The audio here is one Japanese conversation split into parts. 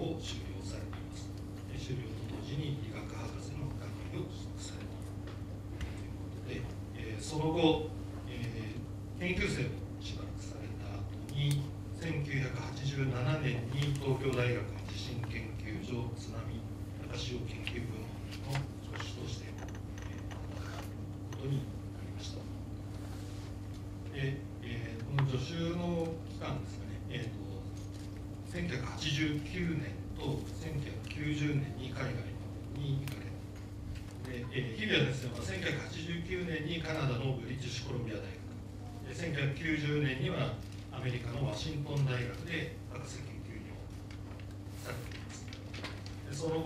oh shit.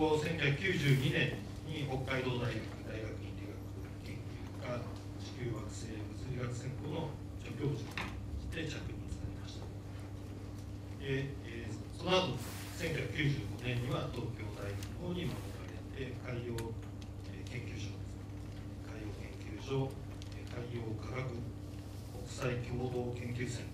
後1992年に北海道大学大学院理学研究科地球惑星物理学専攻の助教授として着任されましたで、えー、その後1995年には東京大学の方に招かれて海洋研究所海洋研究所海洋科学国際共同研究センター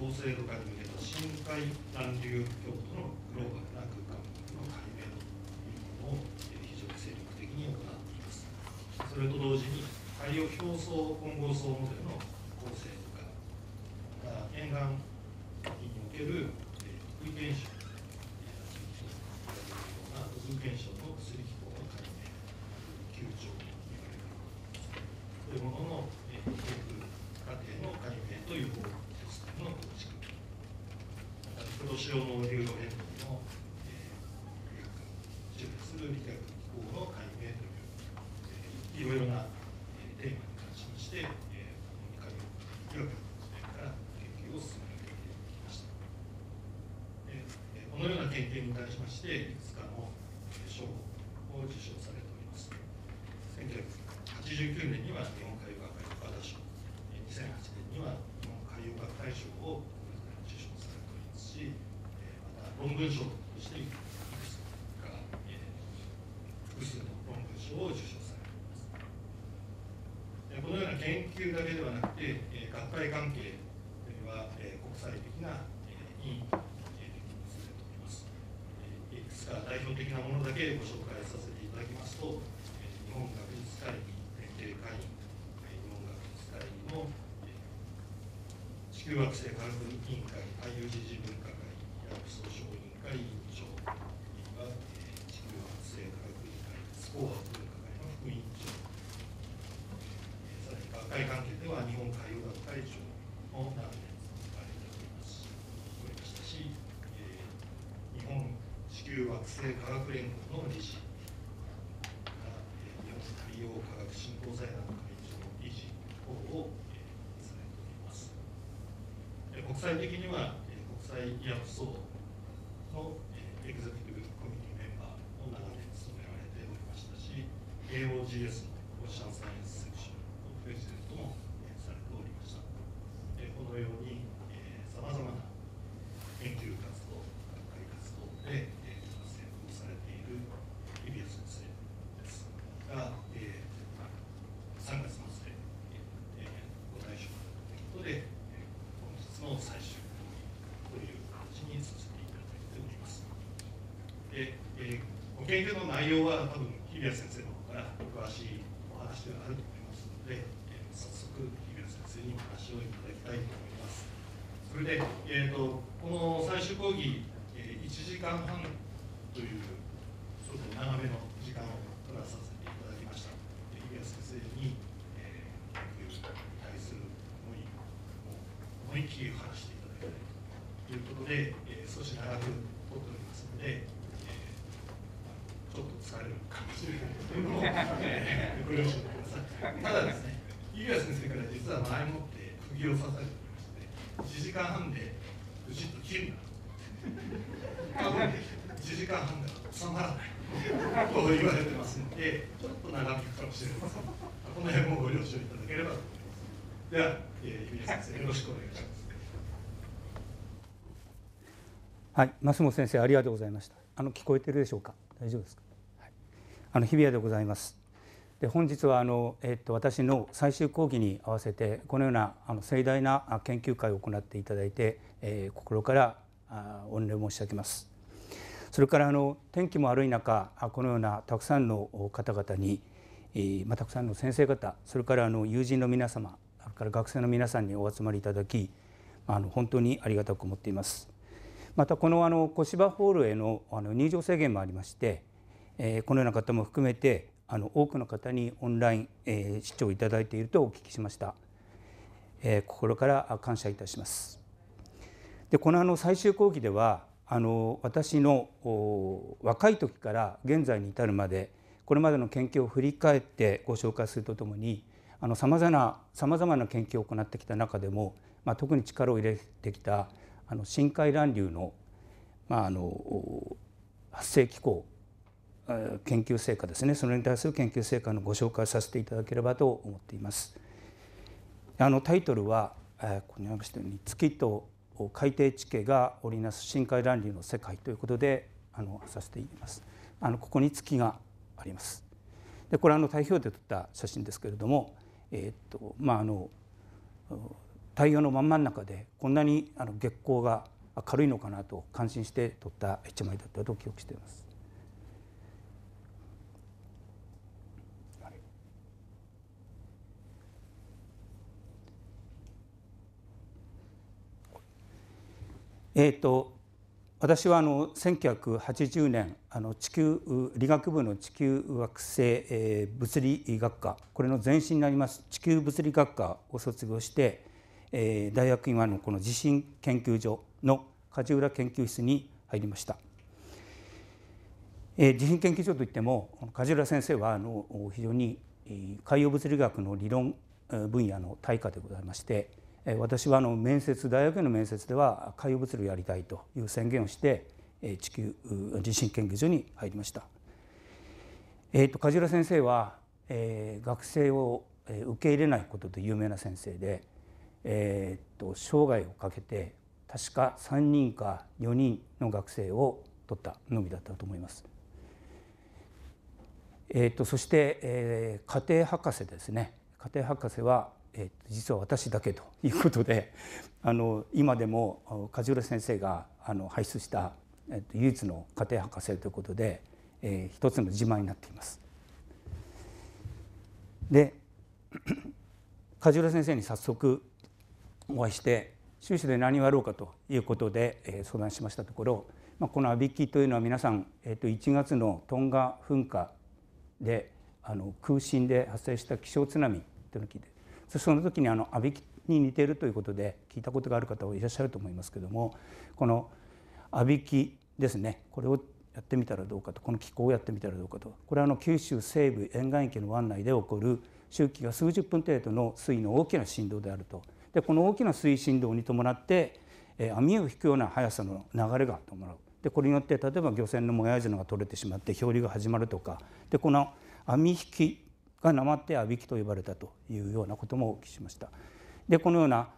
高精度化に向けた深海暖流京都のグローバルな空間の解明というものを非常に精力的に行っていますそれと同時に海洋表層混合層モデルの高精度化沿岸における福井現象していくつかの賞を受賞されております1989年には日本海洋学会田賞2008年には日本海洋学大賞を受賞されておりますしまた論文賞としていくつか、複数の論文賞を受賞されておりますこのような研究だけではなくて学会関係中学生科学委員会 i u g g 文科会薬草商委員会委員長が中学生科学委員会スコア文科会の副委員長さらに学会関係では日本海洋学会長の何年かれておりますおりましたし、日本地球惑星科学連合の理事際的には国際医薬研究の内容ははい、増本先生ありがとうございました。あの聞こえてるでしょうか。大丈夫ですか。はい、あの日比谷でございます。で本日はあの、えっと、私の最終講義に合わせてこのようなあの盛大な研究会を行っていただいて、えー、心からあ御礼申し上げます。それからあの天気も悪い中あこのようなたくさんの方々に、えまあ、たくさんの先生方それからあの友人の皆様から学生の皆さんにお集まりいただきあの本当にありがたく思っています。またこのあの小芝ホールへのあの入場制限もありまして、えー、このような方も含めてあの多くの方にオンライン、えー、視聴いただいているとお聞きしました。えー、心から感謝いたします。でこのあの最終講義ではあの私の若い時から現在に至るまでこれまでの研究を振り返ってご紹介するとともにさまざまな研究を行ってきた中でも、まあ、特に力を入れてきたあの深海乱流の,、まあ、あの発生機構研究成果ですねそれに対する研究成果のご紹介させていただければと思っています。あのタイトルはここにありましたように「月と海底地形が織りなす深海乱流の世界」ということであのさせています。あのここに月があります。でこれはあの太平洋で撮った写真ですけれどもえー、っとまああの太陽の真ん真ん中でこんなにあの月光が明るいのかなと感心して撮った一枚だったと記憶しています。えーと、と私はあの1980年あの地球理学部の地球惑星、えー、物理学科これの前身になります地球物理学科を卒業して、えー、大学院はのこの地震研究所の梶浦研究室に入りました、えー、地震研究所といっても梶浦先生はあの非常に海洋物理学の理論分野の大家でございまして私はあの面接大学への面接では海洋物理をやりたいという宣言をして地球地震研究所に入りました。えーと、梶浦先生は、えー、学生を受け入れないことで有名な先生で、えーと、生涯をかけて確か3人か4人の学生を取ったのみだったと思います。えーと、とそして、えー、家庭博士ですね家庭博士はえー、実は私だけということで あの今でも梶浦先生があの輩出した、えー、と唯一の家庭博士ということで、えー、一つの自慢になっています。で 梶浦先生に早速お会いして修士で何をやろうかということで、えー、相談しましたところ、まあ、この阿ビキというのは皆さん、えー、と1月のトンガ噴火であの空振で発生した気象津波というのを聞いてその時にあの阿部に似ているということで聞いたことがある方はいらっしゃると思いますけどもこの阿びきですねこれをやってみたらどうかとこの気候をやってみたらどうかとこれはあの九州西部沿岸域の湾内で起こる周期が数十分程度の水位の大きな振動であるとでこの大きな水位振動に伴って、え網を引くような速さの流れが伴うでこれによって例えば漁船のモヤジのが取れてしまって漂流が始まるとかでこの網引きがなまってあびきと呼ばれたというようなこともお聞きしました。でこのような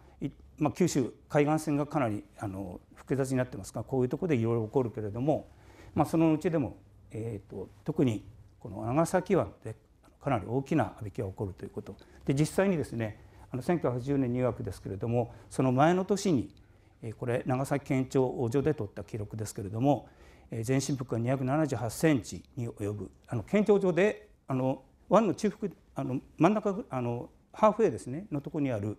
まあ、九州海岸線がかなりあの複雑になってますがこういうとこでいろいろ起こるけれども、まあ、そのうちでも、えーと、特にこの長崎湾でかなり大きなあびきが起こるということで実際にですねあの1980年入学ですけれどもその前の年に、えー、これ長崎県庁所で取った記録ですけれども、え全身腹が278センチに及ぶあの県庁所であの湾の中腹あの真ん中あのハーフウェイですねのところにある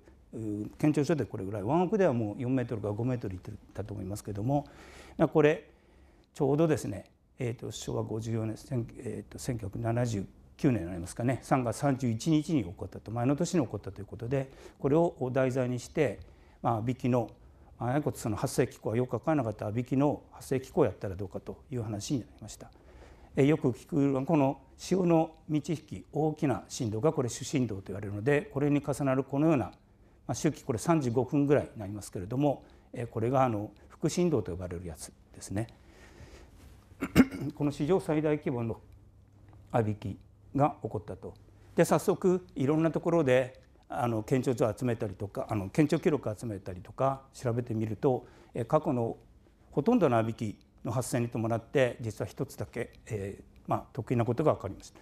県庁所でこれぐらい湾奥ではもう4メートルか5メートルいってたと思いますけどもこれちょうどですね、えーと、昭和54年、えーと、1979年になりますかね3月31日に起こったと前の年に起こったということでこれを題材にして、まあ、びきのあやこその発生機構はよく分からなかったあびきの発生機構をやったらどうかという話になりました。よく聞くのはこの潮の満ち引き大きな振動がこれ主振動と言われるのでこれに重なるこのような、まあ、周期これ35分ぐらいになりますけれどもこれがあの副振動と呼ばれるやつですね。この史上最大規模のあびきが起こったと。で早速いろんなところであの県庁所を集めたりとかあの県庁記録を集めたりとか調べてみると過去のほとんどのあびきの発生に伴って実は一つだけ、えーまあ、得意なことが分かりました。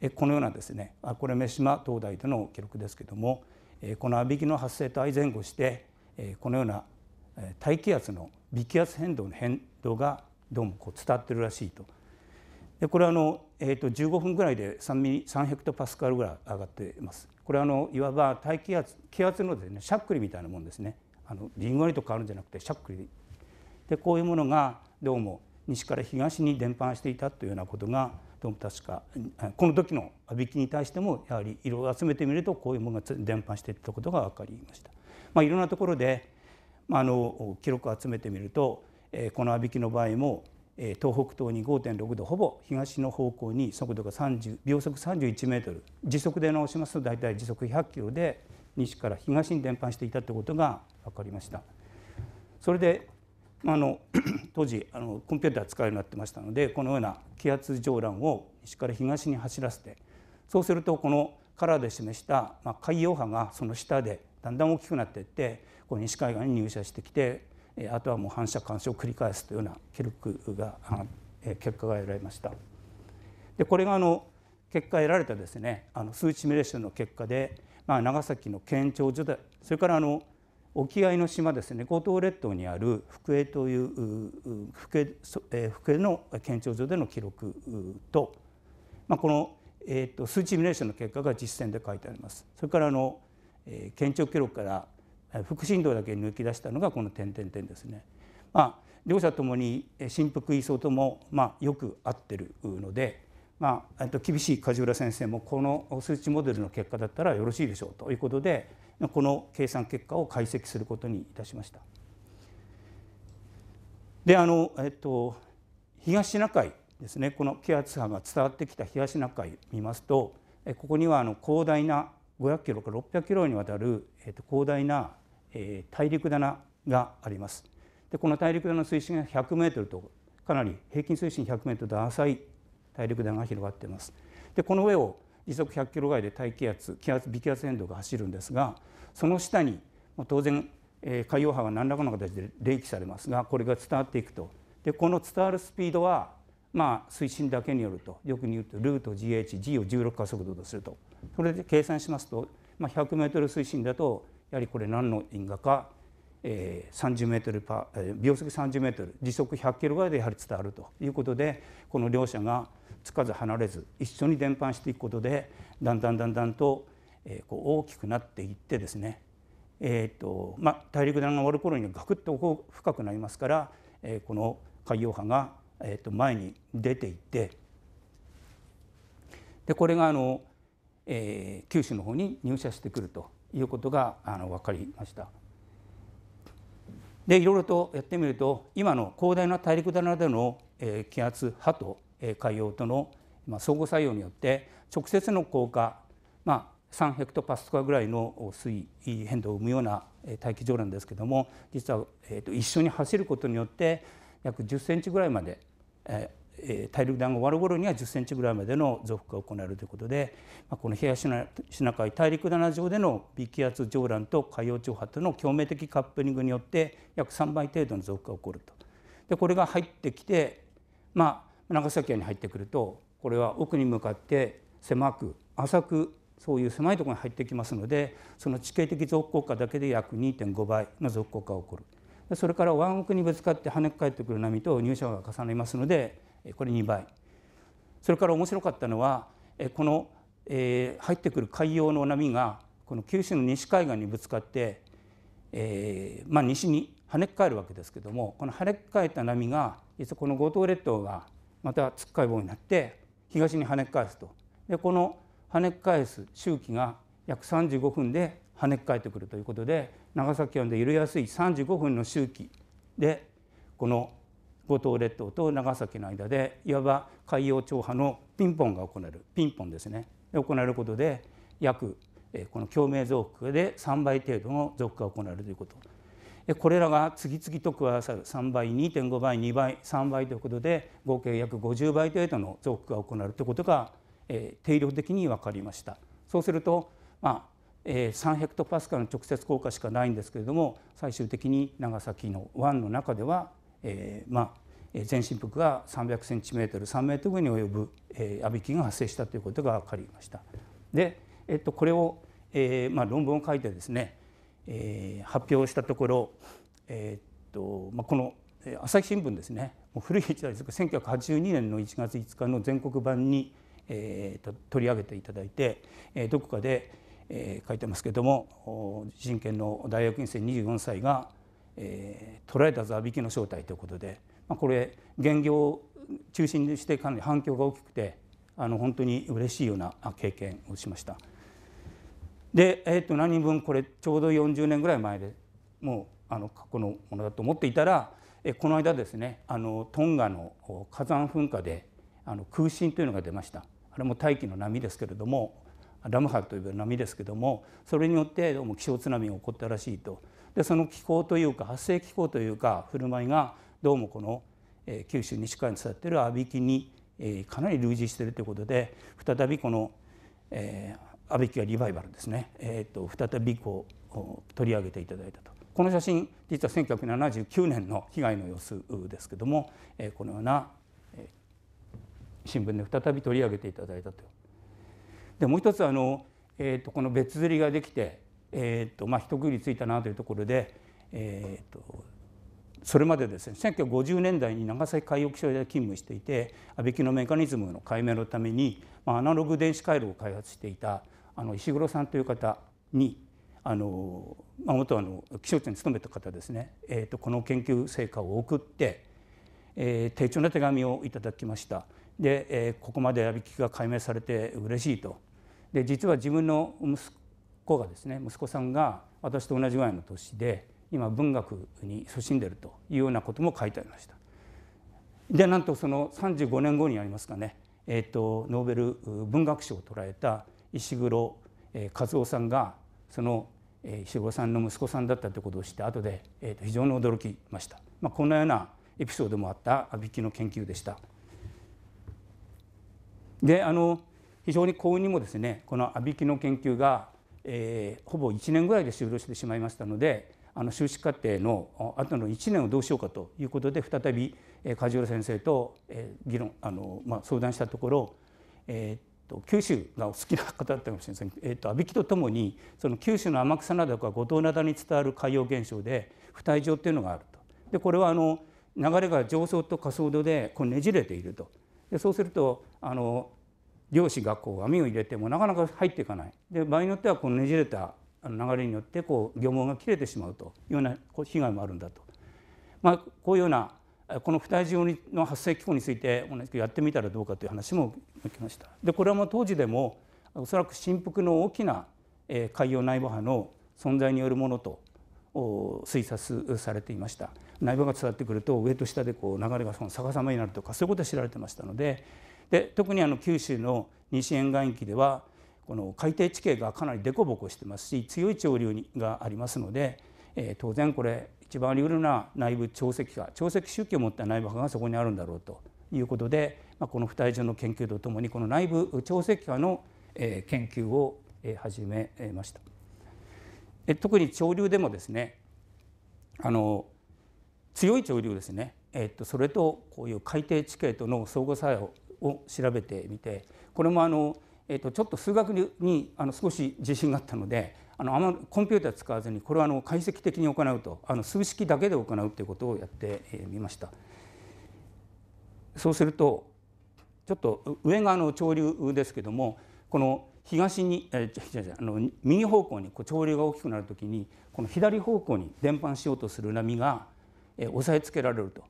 えこのようなですねあこれ目島東大での記録ですけども、えこのあびきの発生と相前後して、えこのような大気圧の微気圧変動の変動がどうもこう伝わってるらしいと。でこれはあの、えー、と15分ぐらいで3ミリ3ヘクトパスカルぐらい上がっています。これはあのいわば大気圧気圧のですねしゃっくりみたいなもんですね。あのりんごりと変わるんじゃなくてしゃっくりでこういうものがどうも西から東に伝播していたというようなことがどうも確かこの時の阿ビきに対してもやはり色を集めてみるとこういうものが伝播していったことが分かりました。まあ、いろんなところで、まあ、あの記録を集めてみると、えこの阿ビきの場合も東北東に5.6度ほぼ東の方向に速度が30秒速31メートル時速で直しますと大体時速100キロで西から東に伝播していたということが分かりました。それであの 当時あのコンピューター使うようになってましたのでこのような気圧上乱を西から東に走らせてそうするとこのカラーで示した、まあ、海洋波がその下でだんだん大きくなっていってこう西海岸に入射してきてあとはもう反射干渉を繰り返すというような記録が結果が得られました。でこれがあの結果得られたですねあの数値シミュレーションの結果で、まあ、長崎の県庁所でそれからあの沖合の島ですね五島列島にある福江という福江,、福江の県庁所での記録と、まあ、この、えーと、数値ミュレーションの結果が実践で書いてあります。それからあの、えー、県庁記録から副振動だけ抜き出したのがこの点々点ですね。まあ、両者ともに振幅位相とも、まあ、よく合ってるので、まあ、と厳しい梶浦先生もこの数値モデルの結果だったらよろしいでしょうということで。この計算結果を解析することにいたしました。であの、えっと、東シナ海ですねこの気圧波が伝わってきた東シナ海見ますとここにはあの広大な500キロから600キロにわたる、えっと、広大な、えー、大陸棚があります。でこの大陸棚の水深が100メートルとかなり平均水深100メートルと浅い大陸棚が広がっています。でこの上を時速100キロぐらいで大気圧気圧微気圧変動が走るんですがその下に当然、え海洋波が何らかの形で冷気されますがこれが伝わっていくとでこの伝わるスピードはまあ水深だけによるとよく言うとルート GHG を16加速度とするとそれで計算しますと、まあ、100m 水深だとやはりこれ何の因果かえ30メートルパ秒速30メートル時速100キロぐらいでやはり伝わるということでこの両者がつかず離れず一緒に伝播していくことでだんだんだんだんと、えこう大きくなっていってですね、えとまあ、大陸弾が終わる頃にはガクッと深くなりますから、えこの海洋波が、えと前に出ていってでこれがあの、え九州の方に入射してくるということがあの分かりました。でいろいろとやってみると今の広大な大陸棚での気圧波と海洋との相互作用によって直接の降下、まあ、3ヘクトパスカアぐらいの水位変動を生むような大気上なんですけども実は一緒に走ることによって約10センチぐらいまでえ大陸弾が終わる頃には10センチぐらいまでの増幅が行われるということで、まあ、この東シナ海大陸棚上での微気圧上乱と海洋調波との共鳴的カップリングによって約3倍程度の増幅が起こると。でこれが入ってきて、まあ、長崎県に入ってくるとこれは奥に向かって狭く浅くそういう狭いところに入ってきますのでその地形的増効果だけで約2.5倍の増効果が起こるそれから湾奥にぶつかって跳ね返ってくる波と入射が重なりますのでこれ2倍それから面白かったのはこの入ってくる海洋の波がこの九州の西海岸にぶつかってまあ西に跳ね返るわけですけどもこの跳ね返った波が実はこの五島列島がまたつっかい棒になって東に跳ね返すとでこの跳ね返す周期が約35分で跳ね返ってくるということで長崎湾で揺れやすい35分の周期でこの五島列島と長崎の間でいわば海洋調波のピンポンが行われるピンポンですね行われることで約この共鳴増幅で3倍程度の増幅が行われるということこれらが次々と加わさる3倍2.5倍2倍3倍ということで合計約50倍程度の増幅が行われるということが定量的に分かりましたそうすると、まあ3ヘクトパスカルの直接効果しかないんですけれども最終的に長崎の湾の中ではえー、まあ、全身幅が3 0 0トル3メートルに及ぶ、えー、あびきが発生したということが分かりました。で、えっと、これを、えー、まあ、論文を書いてですね、えー、発表したところ、えっとまあ、この朝日新聞ですねもう古い時代ですが1982年の1月5日の全国版に、えー、と取り上げていただいて、えー、どこかで、えー、書いてますけれども人権の大学院生24歳がえー、捉えたざわびきの正体ということで、まあ、これ原業を中心にしてかなり反響が大きくてあの本当に嬉しいような経験をしました。で、えー、と何分これちょうど40年ぐらい前でもうあの過去のものだと思っていたら、えこの間ですねあのトンガの火山噴火であの空振というのが出ました。あれも大気の波ですけれどもラム波という波ですけどもそれによってどうも気象津波が起こったらしいとでその気候というか発生気候というか振る舞いがどうもこの九州西海に伝っている阿びきにかなり類似しているということで再びこの阿びきがリバイバルですね、えー、と再びこう取り上げていただいたとこの写真実は1979年の被害の様子ですけどもこのような新聞で再び取り上げていただいたと。でもう一つあの、えー、とこの別釣りができてえーとまあ、一区切りついたなというところで、えーと、それまでですね1950年代に長崎海洋気象台で勤務していてあびきのメカニズムの解明のために、まあ、アナログ電子回路を開発していたあの石黒さんという方にあの、まあ、元あの気象庁に勤めた方ですね、えーと、この研究成果を送って、えー、丁重な手紙をいただきました。で、えー、ここまであびきが解明されて嬉しいとで実は自分の息子がですね息子さんが私と同じぐらいの年で今文学に勤しんでるというようなことも書いてありました。でなんとその35年後にありますかね、えーと、ノーベル文学賞を捉えた石黒、え和夫さんがその、え石黒さんの息子さんだったということを知って後で、えーと、非常に驚きました。まあ、こんなようなエピソードもあった阿びきの研究でした。であの非常に幸運にもですねこの阿びきの研究がえー、ほぼ1年ぐらいで終了してしまいましたのであの修士課程の後の1年をどうしようかということで再び梶原先生と議論あの、まあ、相談したところ、えー、と九州がお好きな方だったかもしれません、えー、と阿部木とともにその九州の天草などか五島灘に伝わる海洋現象で不帯状っていうのがあると。でこれはあの流れが上層と下層度でこうねじれているとでそうするとあの漁師がこう網を入れてもなかなか入っていかないで場合によってはこうねじれた流れによってこう漁網が切れてしまうというような被害もあるんだと、まあ、こういうようなこの二重の発生機構について同じくやってみたらどうかという話も聞きました。でこれはもう当時でもおそらく振幅の大きな海洋内部波の存在によるものと推察されていました内部が伝わってくると上と下でこう流れがその逆さまになるとかそういうことは知られてましたのでで特にあの九州の西沿岸域ではこの海底地形がかなり凸凹してますし強い潮流がありますので、えー、当然これ一番あり得るのは内部潮汐化潮汐周期を持った内部化がそこにあるんだろうということで、まあ、この二重所の研究とともにこの内部潮汐化の研究を始めました。特に潮流でもですねあの強い潮流ですね、えっと、それとこういう海底地形との相互作用を調べてみてこれもあの、えー、とちょっと数学にあの少し自信があったのであのあまコンピューター使わずにこれはあの解析的に行うとあの数式だけで行うということをやってみました。そうするとちょっと上があの潮流ですけどもこの東にえ違う違うあの右方向にこう潮流が大きくなるときにこの左方向に伝播しようとする波がえ押さえつけられると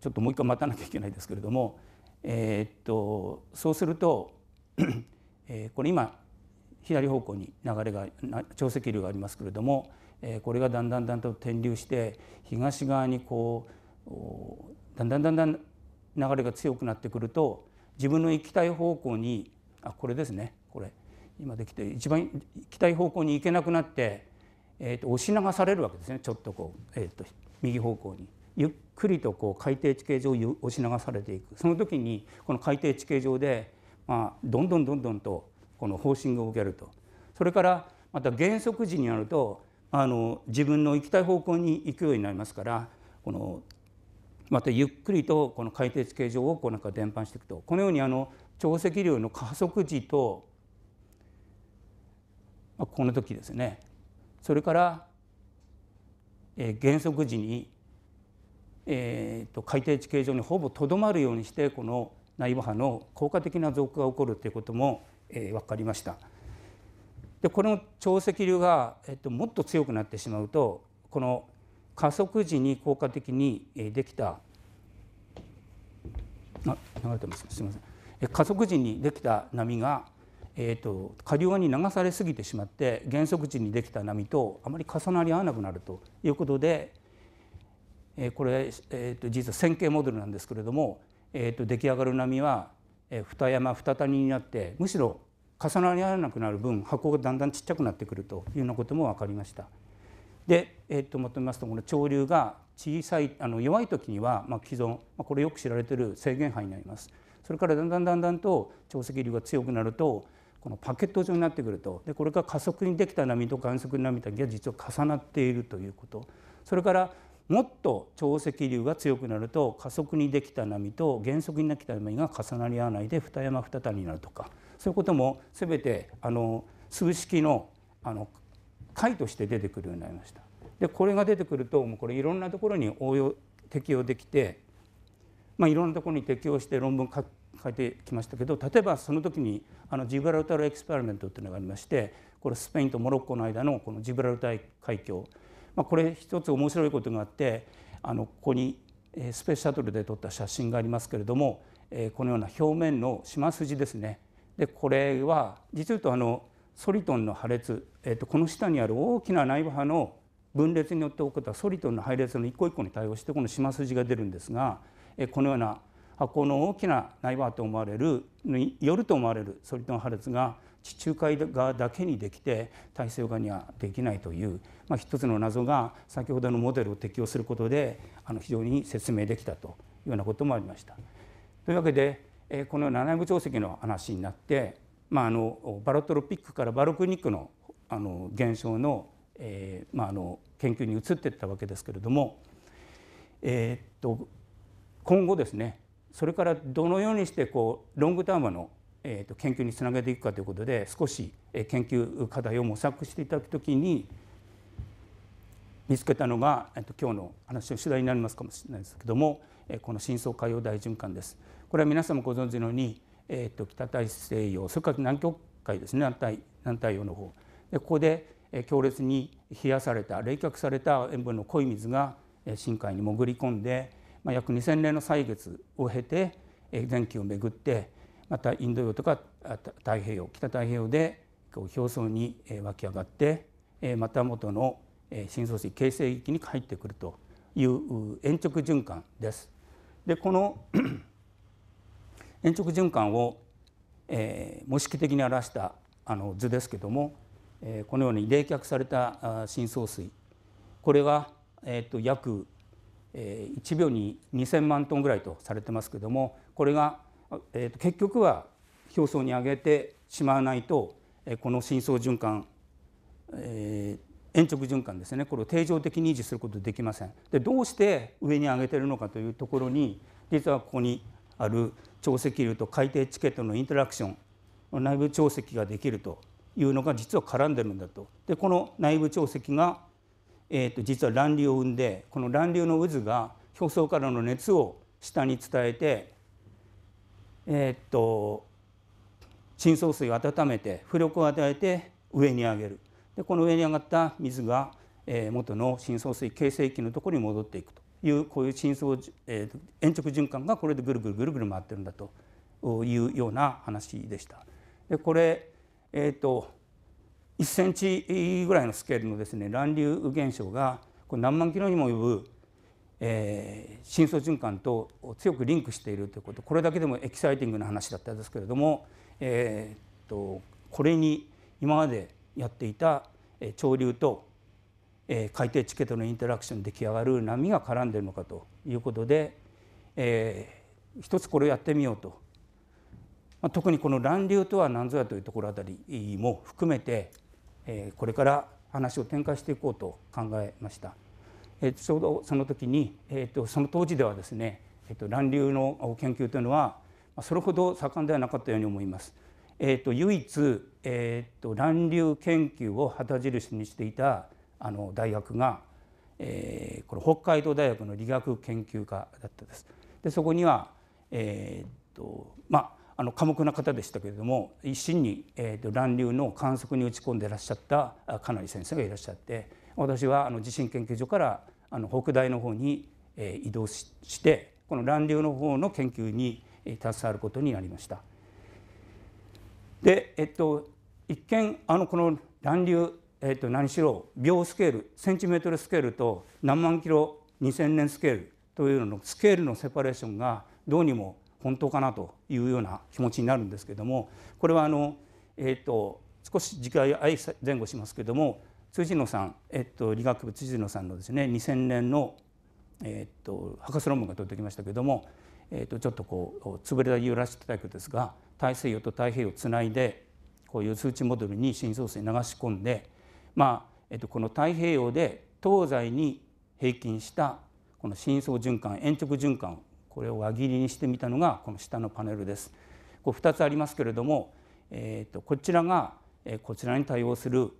ちょっともう一回待たなきゃいけないですけれどもえー、っとそうすると、えー、これ今左方向に流れが潮汐流がありますけれども、えー、これがだんだんだんと転流して東側にこうだんだんだんだん流れが強くなってくると自分の行きたい方向にあこれですねこれ今できて一番行きたい方向に行けなくなって、えー、と押し流されるわけですねちょっとこう、えー、と右方向に。ゆっくりとこう海底地形上を押し流されていくその時にこの海底地形上で、まあ、どんどんどんどんとこの方針を受けるとそれからまた減速時になるとあの自分の行きたい方向に行くようになりますからこのまたゆっくりとこの海底地形上をこうなんか伝播していくとこのようにあの潮汐流の加速時と、まあ、この時ですねそれから、えー、減速時にえーと、海底地形上にほぼとどまるようにしてこの内部波の効果的な増加が起こるということも、えー、分かりました。でこの潮汐流が、えっと、もっと強くなってしまうとこの加速時に効果的にできたあ流れてますすみません加速時にできた波が、えーと、と下流側に流されすぎてしまって減速時にできた波とあまり重なり合わなくなるということでえこれ、えー、と実は線形モデルなんですけれども、えー、と出来上がる波は二山二谷になってむしろ重なり合わなくなる分箱がだんだんちっちゃくなってくるというようなことも分かりました。で、えー、とまとめますとこの潮流が小さいあの弱い時には、まあ、既存、まあ、これよく知られてる制限波になります。それからだんだんだんだんと潮汐流が強くなるとこのパケット状になってくるとでこれが加速にできた波と観測波だけが実は重なっているということそれからもっと潮汐流が強くなると加速にできた波と減速にできた波が重なり合わないで二山二谷になるとかそういうことも全てあの数式のあの解として出てくるようになりました。でこれが出てくるともうこれいろんなところに応用適用できて、まあ、いろんなところに適用して論文書書いてきましたけど例えばその時にあのジブラルタルエクスパリメントっていうのがありましてこれスペインとモロッコの間のこのジブラルタル海峡まあ、これ一つ面白いことがあってあのここにスペースシャトルで撮った写真がありますけれどもこのような表面の島筋ですねでこれは実は言うとあのソリトンの破裂、えっとこの下にある大きな内部波の分裂によって起こったソリトンの配列の一個一個に対応してこの島筋が出るんですがこのような箱の大きな内部波と思われるによると思われるソリトン破裂が地中海側だけにできて大西洋側にはできないという、まあ、一つの謎が先ほどのモデルを適用することであの非常に説明できたというようなこともありました。というわけで、えこの七部定石の話になって、まあ、あのバロトロピックからバロクニックのあの現象の,、えー、まあ、あの研究に移っていったわけですけれども、えー、っと今後ですねそれからどのようにしてこうロングタームのえーと、研究につなげていくかということで少し研究課題を模索していただくときに見つけたのが、えーと、今日の話の主題になりますかもしれないですけども、えこの深層海洋大循環です。これは皆さんもご存知のように、えーと、北大西洋それから南極海ですね南太南太洋の方でここで強烈に冷やされた冷却された塩分の濃い水が深海に潜り込んで、まあ、約2,000年の歳月を経て電気をめぐってまたインド洋とか太平洋北太平洋でこう表層に湧き上がってまた元の深層水形成域に入ってくるという延直循環です。でこの 延直循環を、えー、模式的に表したあの図ですけども、えー、このように冷却された深層水これは、えーと、約、えー、1秒に2,000万トンぐらいとされてますけどもこれがえー、と結局は表層に上げてしまわないと、えー、この深層循環、えー、延直循環ですねこれを定常的に維持することできません。でどうして上に上げてるのかというところに実はここにある潮汐流と海底チケットのインタラクション内部潮汐ができるというのが実は絡んでるんだと。でこの内部潮汐が、えー、と実は乱流を生んでこの乱流の渦が表層からの熱を下に伝えてえっと深層水を温めて浮力を与えて上に上げるでこの上に上がった水が、えー、元の深層水形成期のところに戻っていくというこういう深層、えー、延直循環がこれでぐるぐるぐるぐる回ってるんだというような話でした。でこれ、えーと、と1センチぐらいのスケールのですね乱流現象がこれ何万キロにも及ぶえー、深層循環と強くリンクしているということこれだけでもエキサイティングな話だったんですけれども、えー、とこれに今までやっていた潮流と、え海底地形とのインタラクション出来上がる波が絡んでるのかということで、えー、一つこれをやってみようと、まあ、特にこの乱流とは何ぞやというところあたりも含めて、えー、これから話を展開していこうと考えました。えー、ちょうどその時に、えーと、その当時ではですね、えーと、乱流の研究というのはそれほど盛んではなかったように思います。えーと、唯一、えー、と乱流研究を旗印にしていたあの大学が、えー、これ北海道大学の理学研究科だったです。でそこには、えーとまあ、あの寡黙な方でしたけれども一心に、えー、と乱流の観測に打ち込んでいらっしゃったかなり先生がいらっしゃって私はあの地震研究所からあの北大の方に、え移動してこの乱流の方の研究に、え携わることになりました。で、えっと、一見あのこの乱流、えっと、何しろ秒スケールセンチメートルスケールと何万キロ2000年スケールというののスケールのセパレーションがどうにも本当かなというような気持ちになるんですけどもこれはあの、えっと、少し時間前後しますけども辻野さん、えっと、理学部辻野さんのですね2000年の、えっと、博士論文が取ってきましたけれども、えっと、ちょっとこう潰れたユーラいア大陸ですが大西洋と太平洋をつないでこういう数値モデルに深層水流し込んで、まあえっと、この太平洋で東西に平均したこの深層循環延直循環これを輪切りにしてみたのがこの下のパネルです。こう2つありますけれども、えっとこちらがこちらに対応する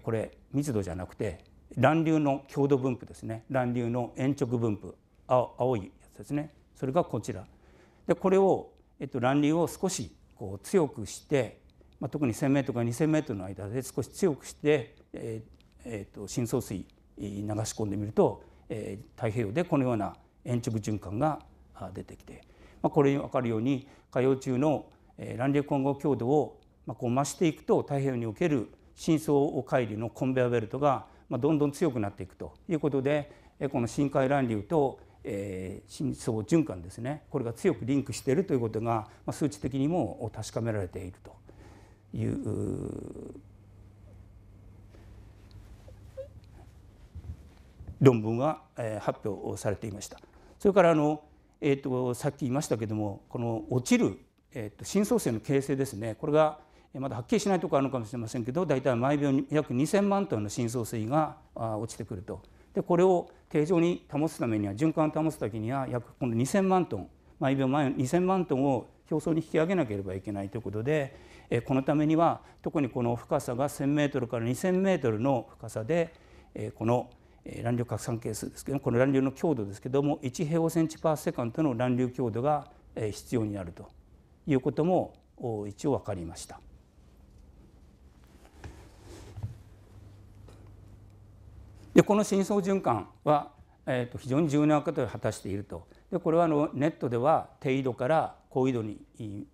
これ密度じゃなくて乱流の強度分布ですね乱流の延直分布青いやつですねそれがこちらでこれを、えっと、乱流を少しこう強くして、まあ、特に 1,000m から 2,000m の間で少し強くして、えーえー、と深層水流し込んでみると、えー、太平洋でこのような延直循環が出てきて、まあ、これに分かるように海洋中の乱流混合強度をまあこう増していくと太平洋における深層海流のコンベアベルトがどんどん強くなっていくということでこの深海乱流と深層循環ですねこれが強くリンクしているということが数値的にも確かめられているという論文が発表されていました。それからあの、えー、とさっき言いましたけどもこの落ちる、えー、と深層性の形成ですねこれがまだ発見しないところあるのかもしれませんけど大体毎秒約2,000万トンの深層水が落ちてくるとでこれを定常に保つためには循環を保つ時には約この2,000万トン毎秒2,000万トンを表層に引き上げなければいけないということでこのためには特にこの深さが1 0 0 0ルから2 0 0 0ルの深さでこの乱流拡散係数ですけどこの乱流の強度ですけども1平方センチパーセカンドの乱流強度が必要になるということも一応分かりました。でこの深層循環は、えー、と非常に重要な役割を果たしているとでこれはあのネットでは低緯度から高緯度に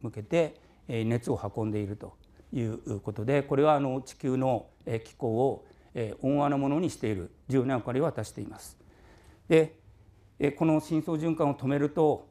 向けて熱を運んでいるということでこれはあの地球の気候を温和なものにしている重要な役割を果たしています。でこの深層循環を止めると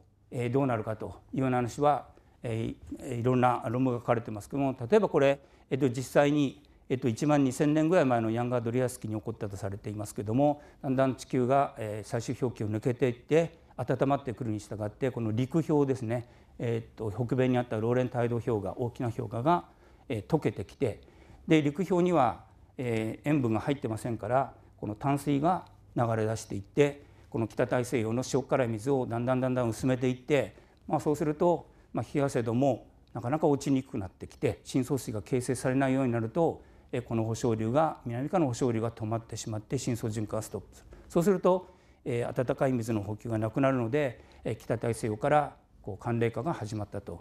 どうなるかというような話はいろんな論文が書かれてますけども例えばこれ実際にえっと、1万2,000年ぐらい前のヤンガードリアス期に起こったとされていますけどもだんだん地球が最終氷期を抜けていって温まってくるに従ってこの陸氷ですね、えっと、北米にあったローレンタイド氷河大きな氷河が、え溶けてきてで陸氷には、え塩分が入ってませんからこの淡水が流れ出していってこの北大西洋の塩辛い水をだんだんだんだん薄めていって、まあ、そうすると、まあ、冷やせどもなかなか落ちにくくなってきて深層水が形成されないようになるとこの保証流が南下の保証流が止まってしまって深層循環がストップするそうすると、え暖かい水の補給がなくなるので、え北大西洋からこう寒冷化が始まったと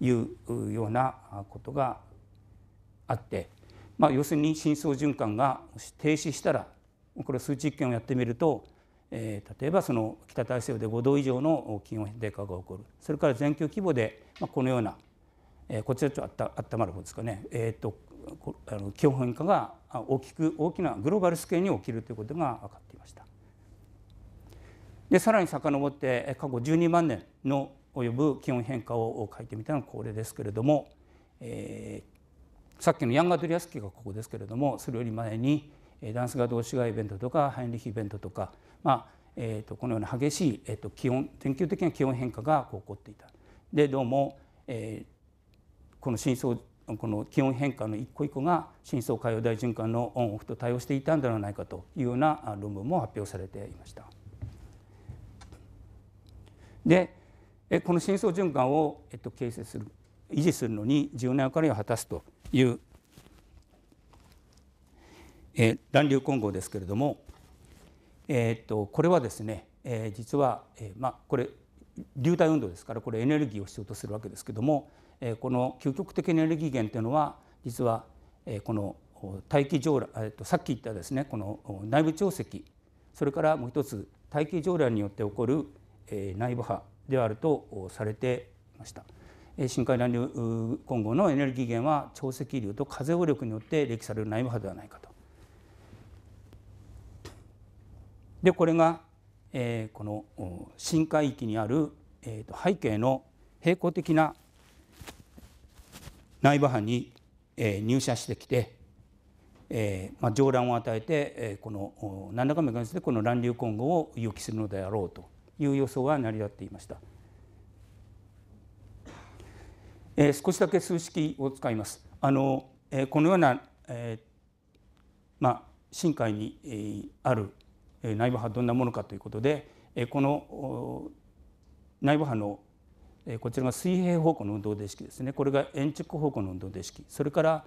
いうようなことがあって、まあ、要するに深層循環が停止したらこれ数値実験をやってみると、え例えばその北大西洋で5度以上の気温低下が起こるそれから全球規模で、まあ、このような、えこちらちょっとあったあったまる方ですかね、えーとあの気温変化が大きく大きなグローバルスケールに起きるということが分かっていました。でさらに遡って過去12万年の及ぶ気温変化を書いてみたのはこれですけれども、えー、さっきのヤンガドリアスキーがここですけれどもそれより前にダンスガ同志街イベントとかハインリヒイベントとか、まあえーと、このような激しい、えーと、気温典型的な気温変化が起こっていた。でどうも、えー、この深層この気温変化の一個一個が深層海洋大循環のオンオフと対応していたんではないかというような論文も発表されていました。でこの深層循環を、えっと、形成する維持するのに重要な役割を果たすという、えー、乱流混合ですけれども、えー、っとこれはですね、えー、実は、えー、まあこれ流体運動ですからこれエネルギーを必要とするわけですけどもこの究極的エネルギー源というのは実はこの大気上さっき言ったですねこの内部潮汐それからもう一つ大気上乱によって起こる内部波であるとされていました。深海乱流混合のエネルギー源は潮汐流と風応力によって歴される内部波ではないかと。でこれが、えー、この深海域にある、えー、と背景の平行的な内部班に入社してきて、えーまあ、上乱を与えて、えー、この何らかの形でこの乱流混合を誘起するのであろうという予想は成り立っていました、えー、少しだけ数式を使いますあの、えー、このような、えーまあ、深海に、えー、ある内部波どんなものかということで、えー、この内部波のこちらが水平方向の運動で式ですねこれが円柱方向の運動で式それから、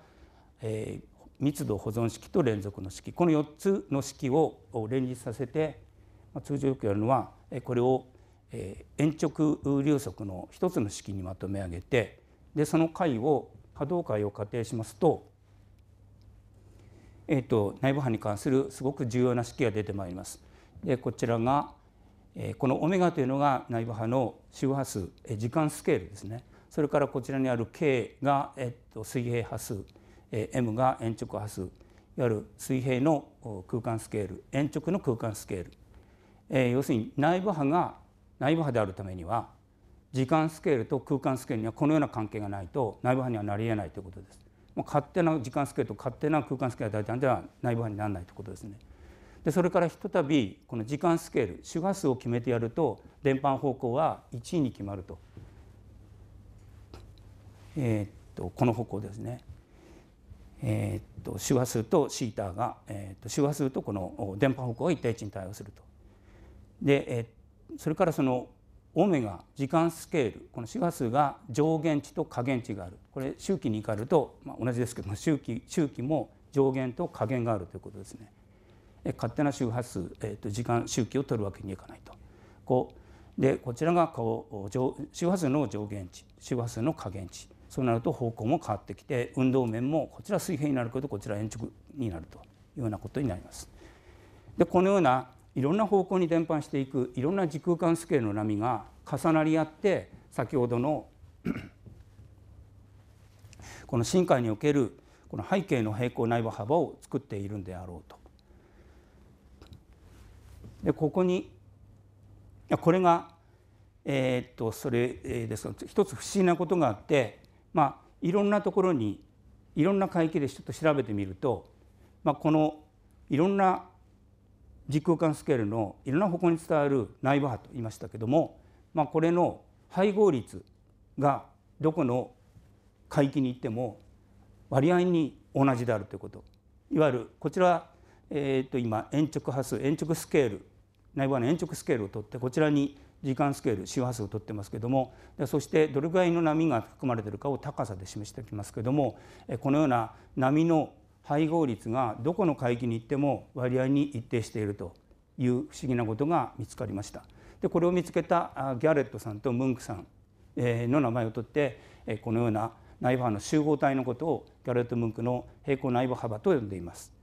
え密度保存式と連続の式この4つの式を連立させて通常よくやるのはこれを円直流速の1つの式にまとめ上げてでその解を波動解を仮定しますと,、えーと内部波に関するすごく重要な式が出てまいります。でこちらがこのオメガというのが内部波の周波数時間スケールですねそれからこちらにある K が、えっと、水平波数 M が延直波数いわゆる水平の空間スケール延直の空間スケール、え要するに内部波が内部波であるためには時間スケールと空間スケールにはこのような関係がないと内部波にはなり得ないということです。まあ、勝手な時間スケールと勝手な空間スケールは大体では内部波にならないということですね。でそれからひとたびこの時間スケール周波数を決めてやると電波方向は1位に決まると,、えー、っとこの方向ですね、えー、っと周波数とシーターが、えー、っと周波数とこの電波方向が1対1に対応すると。で、えー、それからそのオメガ時間スケールこの周波数が上限値と下限値があるこれ周期に至ると、まあ、同じですけども周期周期も上限と下限があるということですね。勝手な周波数、えー、と時間周期を取るわけにいかないと。こうでこちらがこう周波数の上限値周波数の下限値そうなると方向も変わってきて運動面もこちら水平になるけどこちら円直になるというようなことになります。でこのようないろんな方向に伝播していくいろんな時空間スケールの波が重なり合って先ほどのこの深海におけるこの背景の平行内部幅を作っているんであろうとでここにこれが、えー、っとそれ、えですが一つ不思議なことがあって、まあ、いろんなところにいろんな海域でちょっと調べてみると、まあ、このいろんな時空間スケールのいろんな方向に伝わる内部波と言いましたけども、まあ、これの配合率がどこの海域に行っても割合に同じであるということいわゆるこちら、えー、と今延直波数延直スケール内部の延直スケールを取ってこちらに時間スケール周波数を取ってますけどもそしてどれぐらいの波が含まれてるかを高さで示しておきますけどもこのような波の配合率がどこの海域に行っても割合に一定しているという不思議なことが見つかりました。でこれを見つけたギャレットさんとムンクさんの名前をとってこのような内部波の集合体のことをギャレット・ムンクの平行内部幅と呼んでいます。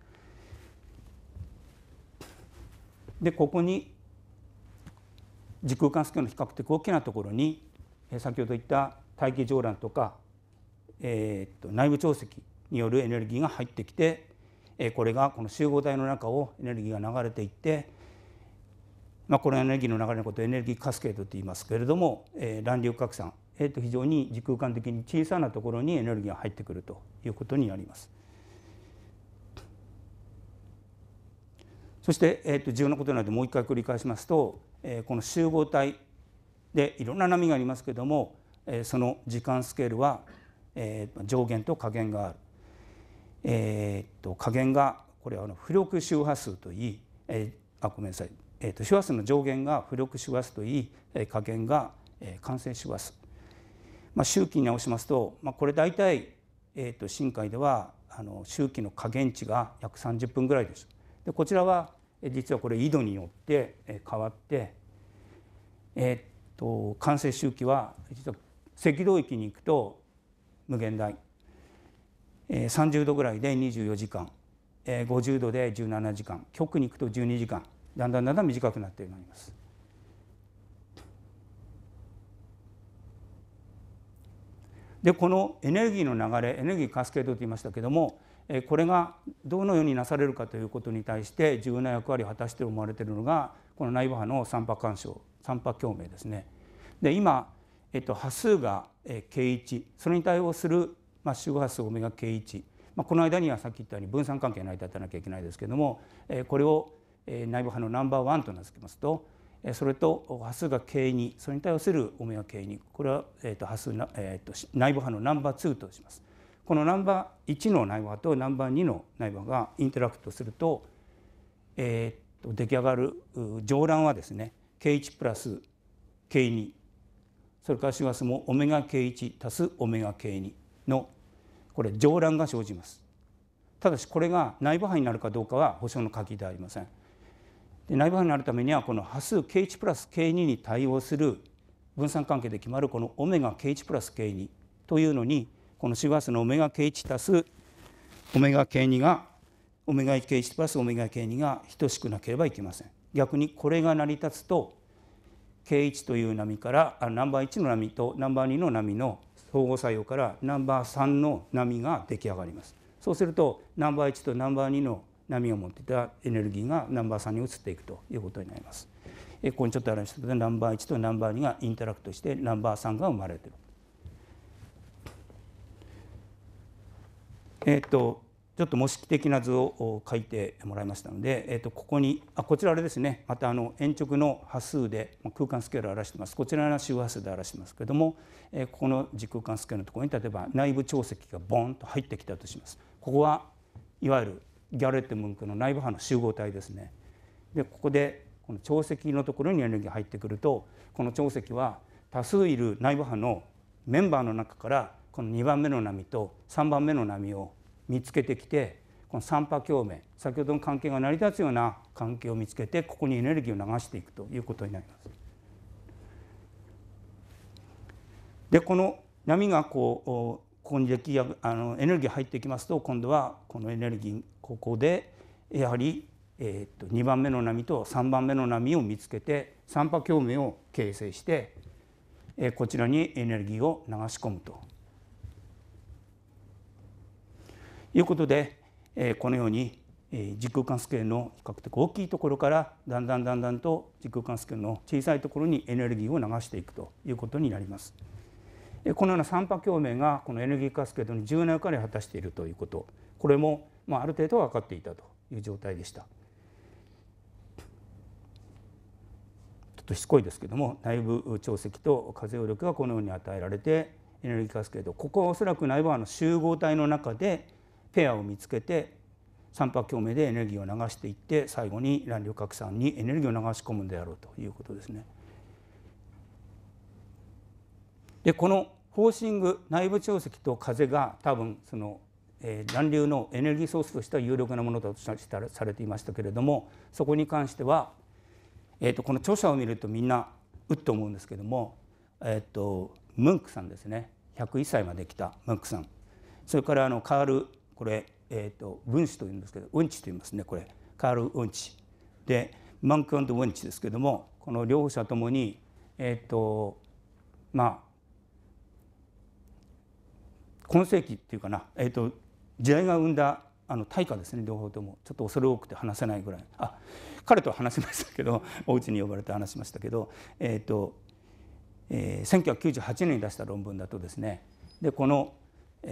でここに時空間スケールの比較的大きなところに先ほど言った大気上乱とか、えー、と内部潮汐によるエネルギーが入ってきてこれがこの集合体の中をエネルギーが流れていって、まあ、このエネルギーの流れのことをエネルギーカスケードと言いますけれども、えー、乱流拡散、えー、と非常に時空間的に小さなところにエネルギーが入ってくるということになります。そして、えー、と重要なことなのでもう一回繰り返しますと、えこの集合体でいろんな波がありますけども、えその時間スケールは、え上限と下限がある。えー、と下限がこれはあの浮力周波数といい、えあごめんなさい、えー、と周波数の上限が浮力周波数といい、え下限が、え感染周波数、まあ、周期に直しますと、まあ、これ大体、えー、と深海ではあの周期の下限値が約30分ぐらいです。でこちらは実はこれ緯度によって変わって、えっと完成周期は実は赤道域に行くと無限大30度ぐらいで24時間50度で17時間極に行くと12時間だんだんだんだん短くなってまいります。でこのエネルギーの流れエネルギーカスケードと言いましたけどもこれがどのようになされるかということに対して重要な役割を果たして思われているのがこの内部派の三波干渉三波共鳴ですね。で今、えっと、波数が K1 それに対応する、まあ、周波数オメガ K1、まあ、この間にはさっき言ったように分散関係成り立たなきゃいけないですけどもこれを内部派のナンバーワンと名付けますとそれと波数が K2 それに対応するオメガ K2 これは、えっと波数な、えっと内部波のナンバー2とします。このナンバー1の内話とナンバー2の内話がインタラクトすると,、えー、と出来上がる上乱はですね K1 プラス K2 それから周波数もオメガ K1 足すオメガ K2 のこれ上乱が生じます。ただしこれが内部波になるかどうかは保証の鍵でありません。で内部波になるためにはこの波数 K1 プラス K2 に対応する分散関係で決まるこのオメガ K1 プラス K2 というのにこの周波数のオメガ K1 たすオメガ K2 がオメガ K1 プラスオメガ K2 が等しくなければいけません逆にこれが成り立つと K1 という波からナンバー1の波とナンバー2の波の相互作用からナンバー3の波が出来上がりますそうするとナンバー1とナンバー2の波を持っていたエネルギーがナンバー3に移っていくということになりますここにちょっとありましたけどナンバー1とナンバー2がインタラクトしてナンバー3が生まれているえっ、とちょっと模式的な図を書いてもらいましたので、えっとここにあこちらあれですねまたあの円直の波数で空間スケールを表してますこちらの周波数で表してますけれども、えここの時空間スケールのところに例えば内部潮汐がボンと入ってきたとしますここはいわゆるギャレット・ムンクの内部波の集合体ですねでここでこの潮汐のところにエネルギーが入ってくるとこの潮汐は多数いる内部波のメンバーの中からこの2番目の波と3番目の波を見つけてきてこの三波共鳴先ほどの関係が成り立つような関係を見つけてここにエネルギーを流していくということになります。でこの波がこうここにあのエネルギー入ってきますと今度はこのエネルギーここでやはり、えー、と2番目の波と3番目の波を見つけて三波共鳴を形成して、えこちらにエネルギーを流し込むということで、えこのように時空間スケールの比較的大きいところからだんだんだんだんと時空間スケールの小さいところにエネルギーを流していくということになります。このような三波共鳴がこのエネルギーカスケードに重要な役割を果たしているということこれもまあある程度は分かっていたという状態でした。ちょっとしつこいですけども内部潮汐と風揚力がこのように与えられてエネルギーカスケードここはおそらく内部はあの集合体の中でペアを見つけて三波共鳴でエネルギーを流していって最後に乱流拡散にエネルギーを流し込むんであろうということですね。でこのフォーシング内部潮汐と風が多分その、えー、暖流のエネルギーソースとしては有力なものだとされていましたけれどもそこに関しては、えーと、この著者を見るとみんなうっと思うんですけども、えーと、とムンクさんですね101歳まで来たムンクさんそれからあのカールこれ、えーと、分子というんですけどウンチと言いますねこれカール・ウンチでマンク・ウンチですけどもこの両者ともにえっ、ー、とまあ今世紀っていうかな、えーと、時代が生んだあの対価ですね両方ともちょっと恐れ多くて話せないぐらいあ彼とは話しましたけど お家に呼ばれて話しましたけど、えーとえー、1998年に出した論文だとですねでこの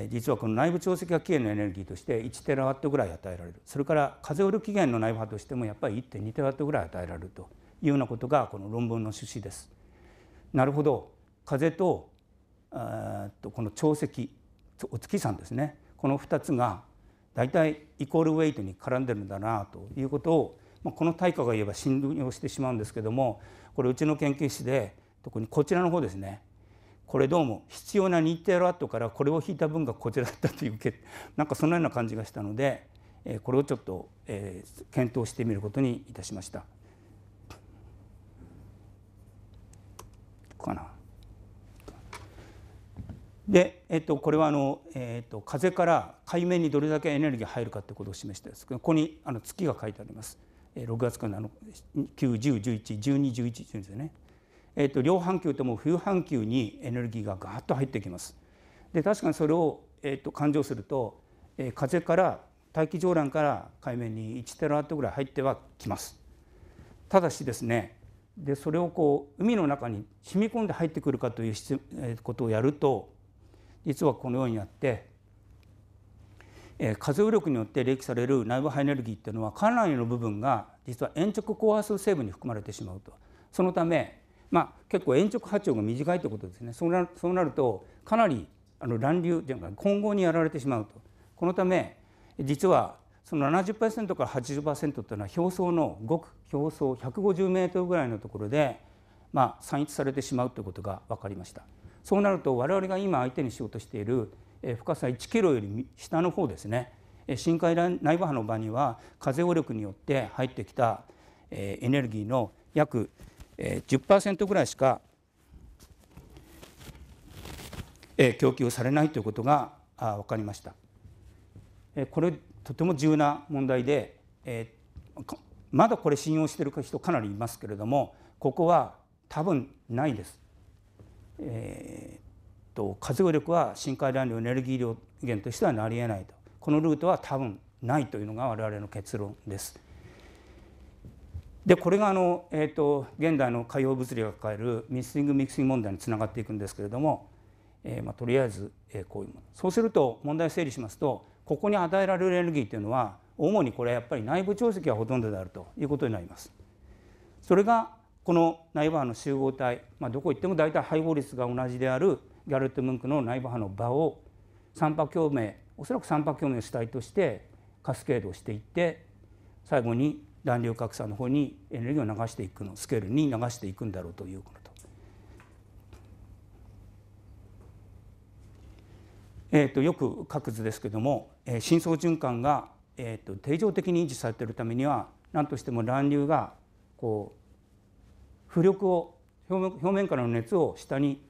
実はこの内部調整が起源のエネルギーとして1テラワットぐらい与えられるそれから風よる起源の内部波としてもやっぱり1.2テラワットぐらい与えられるというようなことがこの論文の趣旨です。なるほど風ととこの潮汐お月さんですねこの2つが大体イコールウェイトに絡んでるんだなということを、まあ、この対価が言えば信用してしまうんですけどもこれうちの研究室で特にこちらの方ですねこれどうも必要な日程の後からこれを引いた分がこちらだったという なんかそのような感じがしたのでこれをちょっと検討してみることにいたしました。かなで、えっと、これはあの、えっと、風から海面にどれだけエネルギーが入るかということを示してですけどここにあの月が書いてあります。6月から9、10、11、12、11、1ですね。えっと両半球とも冬半球にエネルギーがガーッと入ってきます。で確かにそれを、えっと勘定すると、えー、風から大気上乱から海面に1テラワットぐらい入ってはきます。ただしですねでそれをこう海の中に染み込んで入ってくるかというえことをやると実はこのようになって、えー、風力によって冷気される内部ハエネルギーっていうのはかなりの部分が実は鉛直高圧成分に含まれてしまうとそのためまあ、結構鉛直波長が短いということですねそうなそうなるとかなりあの乱流というか混合にやられてしまうとこのため実はその70%から80%というのは表層のごく表層150メートルぐらいのところで、まあ、散逸されてしまうということが分かりましたそうなると我々が今相手にしようとしている深さ1キロより下の方ですね深海内部波の場には風応力によって入ってきたエネルギーの約えー、10%ぐらいしか、え供給されないということがあ分かりました。えこれとても重要な問題で、えまだこれ信用している人かなりいますけれどもここは多分ないです。えーと、活用力は深海暖流エネルギー量源としてはなり得ないとこのルートは多分ないというのが我々の結論です。でこれがあの、えーと、現代の海洋物理が抱えるミスティングミキシング問題につながっていくんですけれども、えー、まあ、とりあえず、えー、こういうものそうすると問題を整理しますとここに与えられるエネルギーというのは主にこれやっぱり内部潮汐がほとんどであるということになります。それがこの内部波の集合体、まあ、どこ行っても大体配合率が同じであるギャルット・ムンクの内部波の場を三波共鳴おそらく三波共鳴を主体としてカスケードをしていって最後に乱流格差の方にエネルギーを流していくのスケールに流していくんだろうということと。えーと、よく各図ですけども、え深層循環が、えーと、定常的に維持されているためには何としても乱流がこう浮力を表面表面からの熱を下に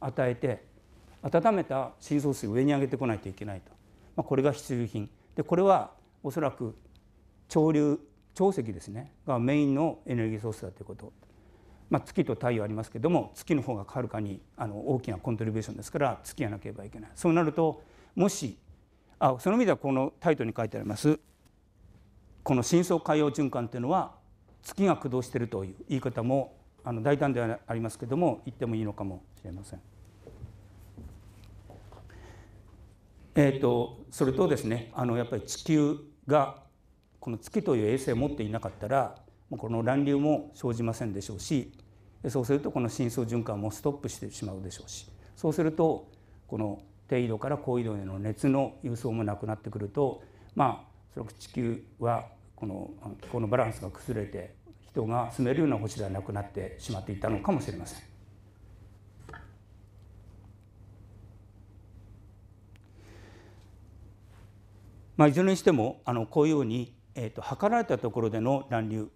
与えて温めた深層水を上に上げてこないといけないと、まあ、これが必需品でこれはおそらく潮流潮汐ですねがメインのエネルギーソースだということ、まあ、月と太陽ありますけども月の方がはるかにあの大きなコントリビューションですから月がなければいけないそうなるともしあその意味ではこのタイトルに書いてありますこの深層海洋循環というのは月が駆動しているという言い方もあの大胆ではありますけども言ってもいいのかもしれません。えーと、とそれとですねあのやっぱり地球がこの月という衛星を持っていなかったらこの乱流も生じませんでしょうしそうするとこの深層循環もストップしてしまうでしょうしそうするとこの低緯度から高緯度への熱の輸送もなくなってくるとまあそれ地球はこの気候のバランスが崩れて人が住めるような星ではなくなってしまっていたのかもしれません。まあ、いずれにしてもあのこういうようにえーと、測られたところでの乱流、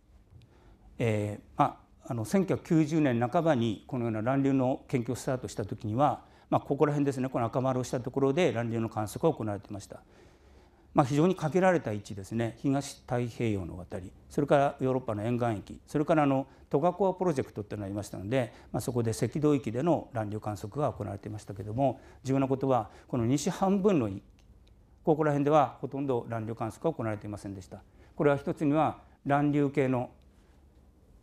えーまあ、あの1990年半ばにこのような乱流の研究をスタートした時には、まあ、ここら辺ですねこの赤丸をしたところで乱流の観測が行われていました。まあ、非常に限られた位置ですね東太平洋の渡りそれからヨーロッパの沿岸域それからあのトガコアプロジェクトっていうのがありましたので、まあ、そこで赤道域での乱流観測が行われていましたけども重要なことはこの西半分のここら辺ではほとんど乱流観測が行われていませんでした。これは一つには乱流系の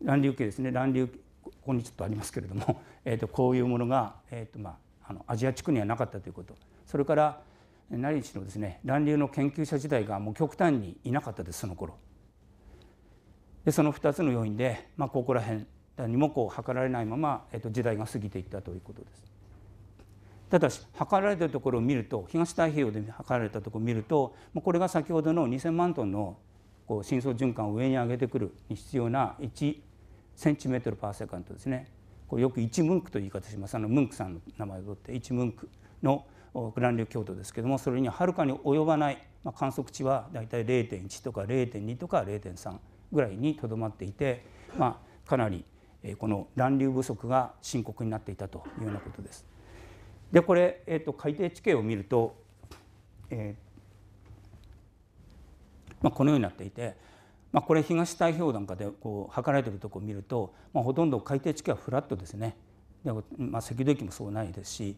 乱流系ですね乱流ここにちょっとありますけれども、えー、とこういうものが、えーとまあ、あのアジア地区にはなかったということそれから何しろですね乱流の研究者自体がもう極端にいなかったですその頃でその2つの要因で、まあ、ここら辺にもこう測られないまま、えー、と時代が過ぎていったということです。ただし測られたところを見ると東太平洋で測られたところを見るとこれが先ほどの2,000万トンのこう深層循環を上に上げてくるに必要な1センチメートルパーセカンドですねこれよく1ムンクという言い方しますあのムンクさんの名前を取って1ムンクのグラン流強度ですけどもそれにはるかに及ばない、まあ、観測値はだいたい0.1とか0.2とか0.3ぐらいにとどまっていて、まあ、かなりこの乱流不足が深刻になっていたというようなことです。でこれ、えーと、海底地形を見ると、えー、まあ、このようになっていて、まあ、これ東太平洋なんかでこう測られてるとこを見ると、まあ、ほとんど海底地形はフラットですねで、まあ、赤道域もそうないですし、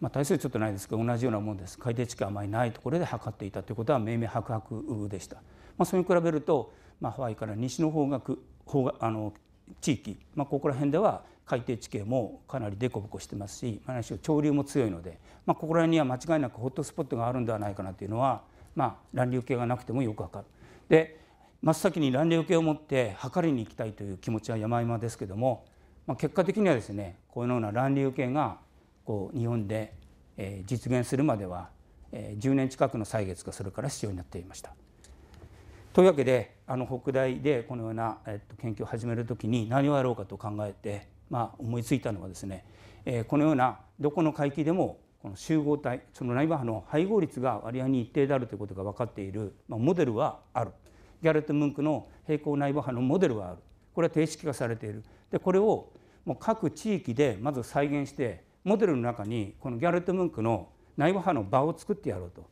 まあ、体数ちょっとないですけど同じようなもんです海底地形はあまりないところで測っていたということは明々白々でした。まあ、それに比べると、まあ、ハワイから西の方角方あの地域、まあ、ここら辺では海底地形もかなり凸凹してますし何しろ潮流も強いので、まあ、ここら辺には間違いなくホットスポットがあるんではないかなというのは、まあ、乱流計がなくてもよくわかる。で真っ先に乱流計を持って測りに行きたいという気持ちは山々ですけども、まあ、結果的にはですねこのような乱流計がこう日本で実現するまでは10年近くの歳月がそれから必要になっていました。というわけであの北大でこのような研究を始める時に何をやろうかと考えてまあ、思いついたのはですね、えー、このようなどこの海域でもこの集合体その内部波の配合率が割合に一定であるということが分かっている、まあ、モデルはあるギャレット・ムンクの平行内部波のモデルはあるこれは定式化されているでこれをもう各地域でまず再現してモデルの中にこのギャレット・ムンクの内部波の場を作ってやろうと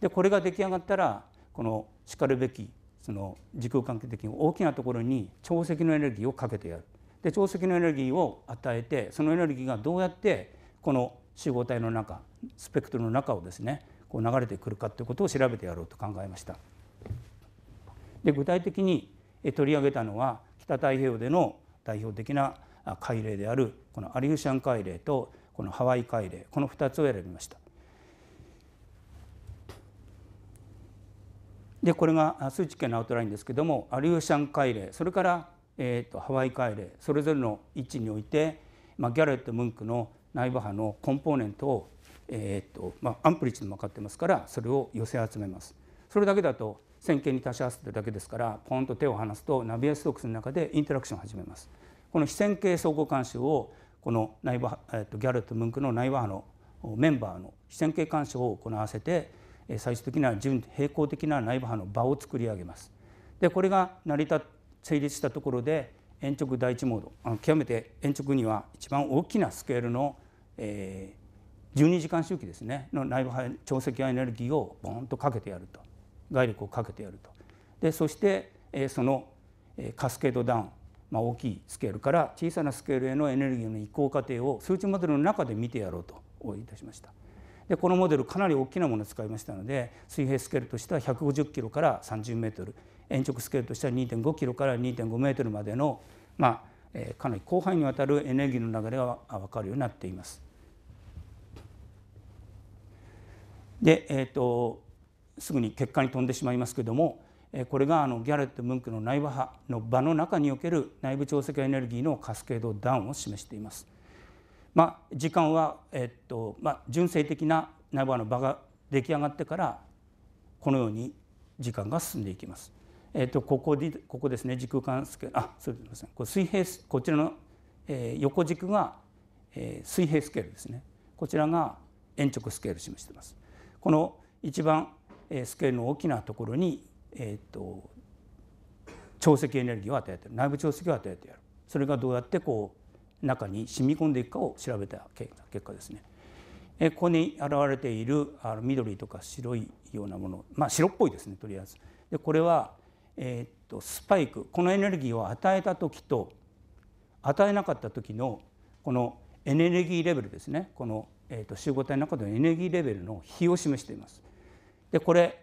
でこれが出来上がったらこのしかるべきその時空関係的に大きなところに潮汐のエネルギーをかけてやるで潮汐のエネルギーを与えてそのエネルギーがどうやってこの集合体の中スペクトルの中をですねこう流れてくるかということを調べてやろうと考えました。で具体的に取り上げたのは北太平洋での代表的な海嶺であるこのアリューシャン海嶺とこのハワイ海嶺この2つを選びました。でこれが数値圏のアウトラインですけどもアリューシャン海嶺それからえーと、ハワイ海嶺それぞれの位置において、まあ、ギャレット・ムンクの内部波のコンポーネントを、えーとまあ、アンプリチジーも分かってますからそれを寄せ集めます。それだけだと線形に足し合わせてるだけですからポンと手を離すとナビエストックスの中でインタラクションを始めます。この非線形相互干渉をこの内部、えーと、ギャレット・ムンクの内部波のメンバーの非線形干渉を行わせて最終的な順平行的な内部波の場を作り上げます。でこれが成り立っ成立したところで円直第一モード極めて延直には一番大きなスケールの、12時間周期ですねの内部潮積エネルギーをボンとかけてやると外力をかけてやるとでそして、えその、えカスケードダウン、まあ、大きいスケールから小さなスケールへのエネルギーの移行過程を数値モデルの中で見てやろうとおいたしました。でこのモデルかなり大きなものを使いましたので水平スケールとしては150キロから30メートル延直スケールとしては2.5キロから2.5メートルまでの、まあ、かなり広範囲にわたるエネルギーの流れが分かるようになっています。で、えーと、すぐに結果に飛んでしまいますけどもこれがあのギャレット・ムンクの内部波の場の中における内部調整エネルギーのカスケードダウンを示しています。まあ、時間は、えっとまあ、純正的な内部波の場が出来上がってからこのように時間が進んでいきます。えー、とここでここですね時空間スケールあすみませんこれ水平こちらの、えー、横軸が、えー、水平スケールですねこちらが延直スケール示してます。この一番、えー、スケールの大きなところに、えーと、潮汐エネルギーを与えてる内部潮汐を与えてやるそれがどうやってこう中に染み込んでいくかを調べた結果ですね。えここに現れているあの緑とか白いようなものまあ白っぽいですねとりあえず。でこれはえー、とスパイクこのエネルギーを与えた時と与えなかった時のこのエネルギーレベルですねこの、えー、と集合体の中でのエネルギーレベルの比を示しています。でこれ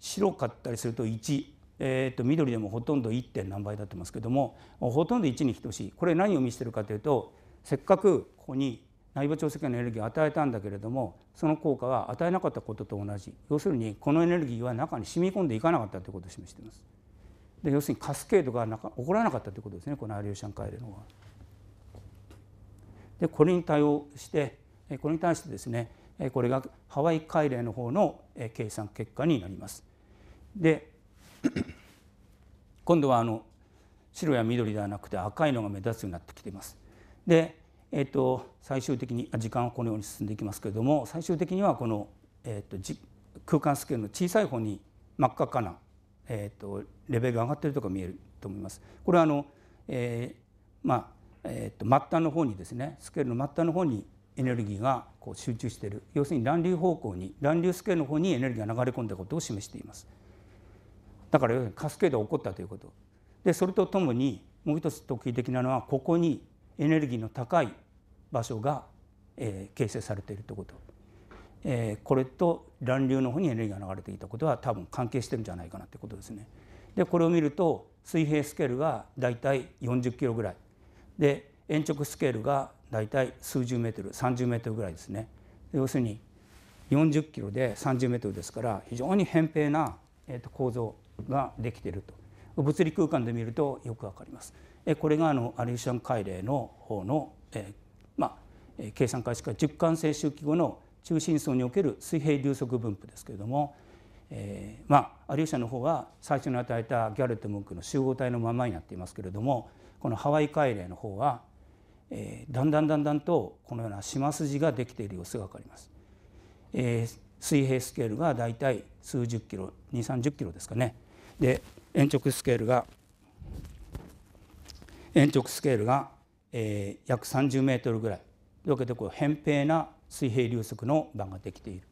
白かったりすると1、えー、と緑でもほとんど 1. 点何倍だってますけどもほとんど1に等しいこれ何を見せてるかというとせっかくここに内部調整器のエネルギーを与えたんだけれどもその効果は与えなかったことと同じ要するにこのエネルギーは中に染み込んでいかなかったということを示しています。で要するにカスケードがなか起こらなかったということですねこのアリューシャン回路のは。でこれに対応してこれに対してですねこれがハワイ海嶺の方の計算結果になります。で 今度はあの白や緑ではなくて赤いのが目立つようになってきています。で、えー、と最終的に時間はこのように進んでいきますけれども最終的にはこの、えー、と空間スケールの小さい方に真っ赤かなえーと、レベルが上がっているとこ見えると思います。これはあの、えー、まあ、えーと、と末端の方にですねスケールの末端の方にエネルギーがこう集中している要するに乱流方向に乱流スケールの方にエネルギーが流れ込んだことを示しています。だから要するにカスケードが起こったということ。でそれとともにもう一つ特異的なのはここにエネルギーの高い場所が、えー、形成されているということ。えこれと乱流の方にエネルギーが流れていたことは多分関係してるんじゃないかなってことですね。でこれを見ると水平スケールがだいたい40キロぐらいで延直スケールがだいたい数十メートル30メートルぐらいですね。要するに40キロで30メートルですから非常に扁平な、えー、と構造ができていると物理空間で見るとよくわかります。えこれがあのアリューシャン海嶺の方の、えまあ、計算開始から循環性周期後の中心層における水平流速分布ですけれども、えー、まあアリューシャの方は最初に与えたギャルット・ムンクの集合体のままになっていますけれどもこのハワイ海嶺の方は、えー、だんだんだんだんとこのような島筋ができている様子が分かります。えー、水平スケールがだいたい数十キロ2 3 0キロですかねで延直スケールが延直スケールが、えー、約30メートルぐらいといけでこう扁平な水平流速の場ができている。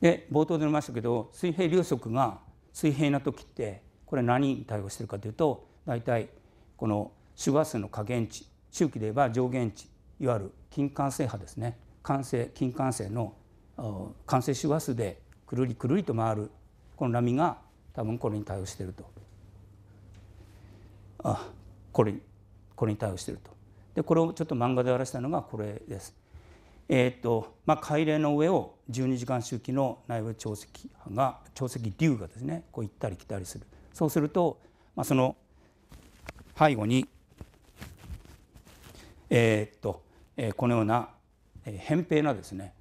で冒頭で言いましたけど水平流速が水平な時ってこれ何に対応してるかというと大体この周波数の下限値周期で言えば上限値いわゆる近管性波ですね間性近間性の間性周波数でくるりくるりと回るこの波が多分これに対応してるとあこれこれに対応してるとでこれをちょっと漫画で表したのがこれです。えーとまあ、海嶺の上を12時間周期の内部潮汐波が潮汐流がですねこう行ったり来たりするそうすると、まあ、その背後に、えー、っとえー、このような、えー、扁平なですね、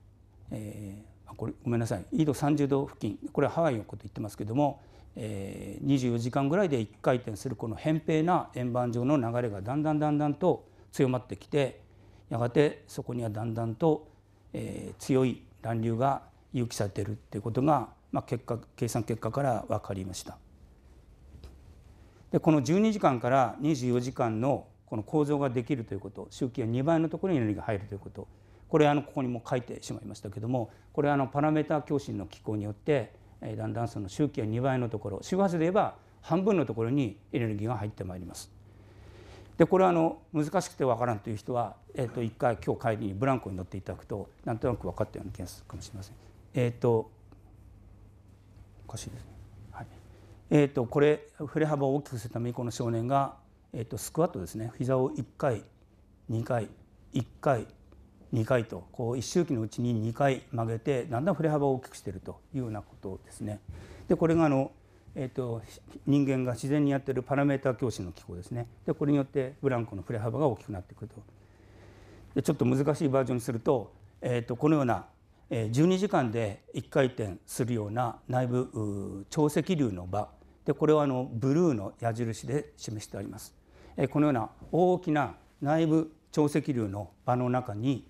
えー、これごめんなさい緯度30度付近これはハワイのこと言ってますけども、えー、24時間ぐらいで1回転するこの扁平な円盤状の流れがだんだんだんだんと強まってきてやがてそこにはだんだんと、えー、強い乱流が誘起されているていうことが、まあ、結果計算結果から分かりました。でこの12時間から24時間のこの構造ができるということ周期が2倍のところにエネルギーが入るということこれあのここにも書いてしまいましたけどもこれあのパラメータ共振の機構によってだんだんその周期が2倍のところ周波数で言えば半分のところにエネルギーが入ってまいります。でこれはあの難しくてわからんという人は、えー、と1回今日帰りにブランコに乗っていただくとなんとなく分かったような気がするかもしれません。えっ、ー、とおかしいですね。はい、えっ、ー、とこれ振れ幅を大きくするためにこの少年が、えー、とスクワットですね膝を1回2回1回2回とこう一周期のうちに2回曲げてだんだん振れ幅を大きくしているというようなことですね。でこれがあのえーと、人間が自然にやっているパラメーター共振の機構ですねでこれによってブランコの振れ幅が大きくなってくるとでちょっと難しいバージョンにすると,、えーと、このような、え12時間で1回転するような内部潮汐流の場でこれはあのブルーの矢印で示してあります、えー、このような大きな内部潮汐流の場の中に、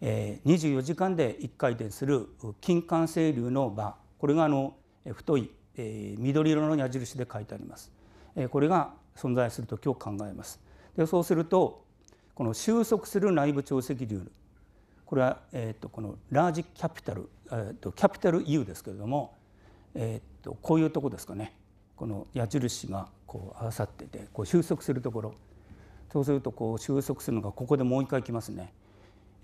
えー、24時間で1回転する金管清流の場これがあの太いえー、緑色の矢印で書いてあります。えー、これが存在する時を考えます。でそうするとこの収束する内部潮汐流これは、えーと、このラージキャピタル、えーと、キャピタル U ですけれども、えーと、こういうとこですかねこの矢印がこう合わさっててこう収束するところそうするとこう収束するのがここでもう一回きますね。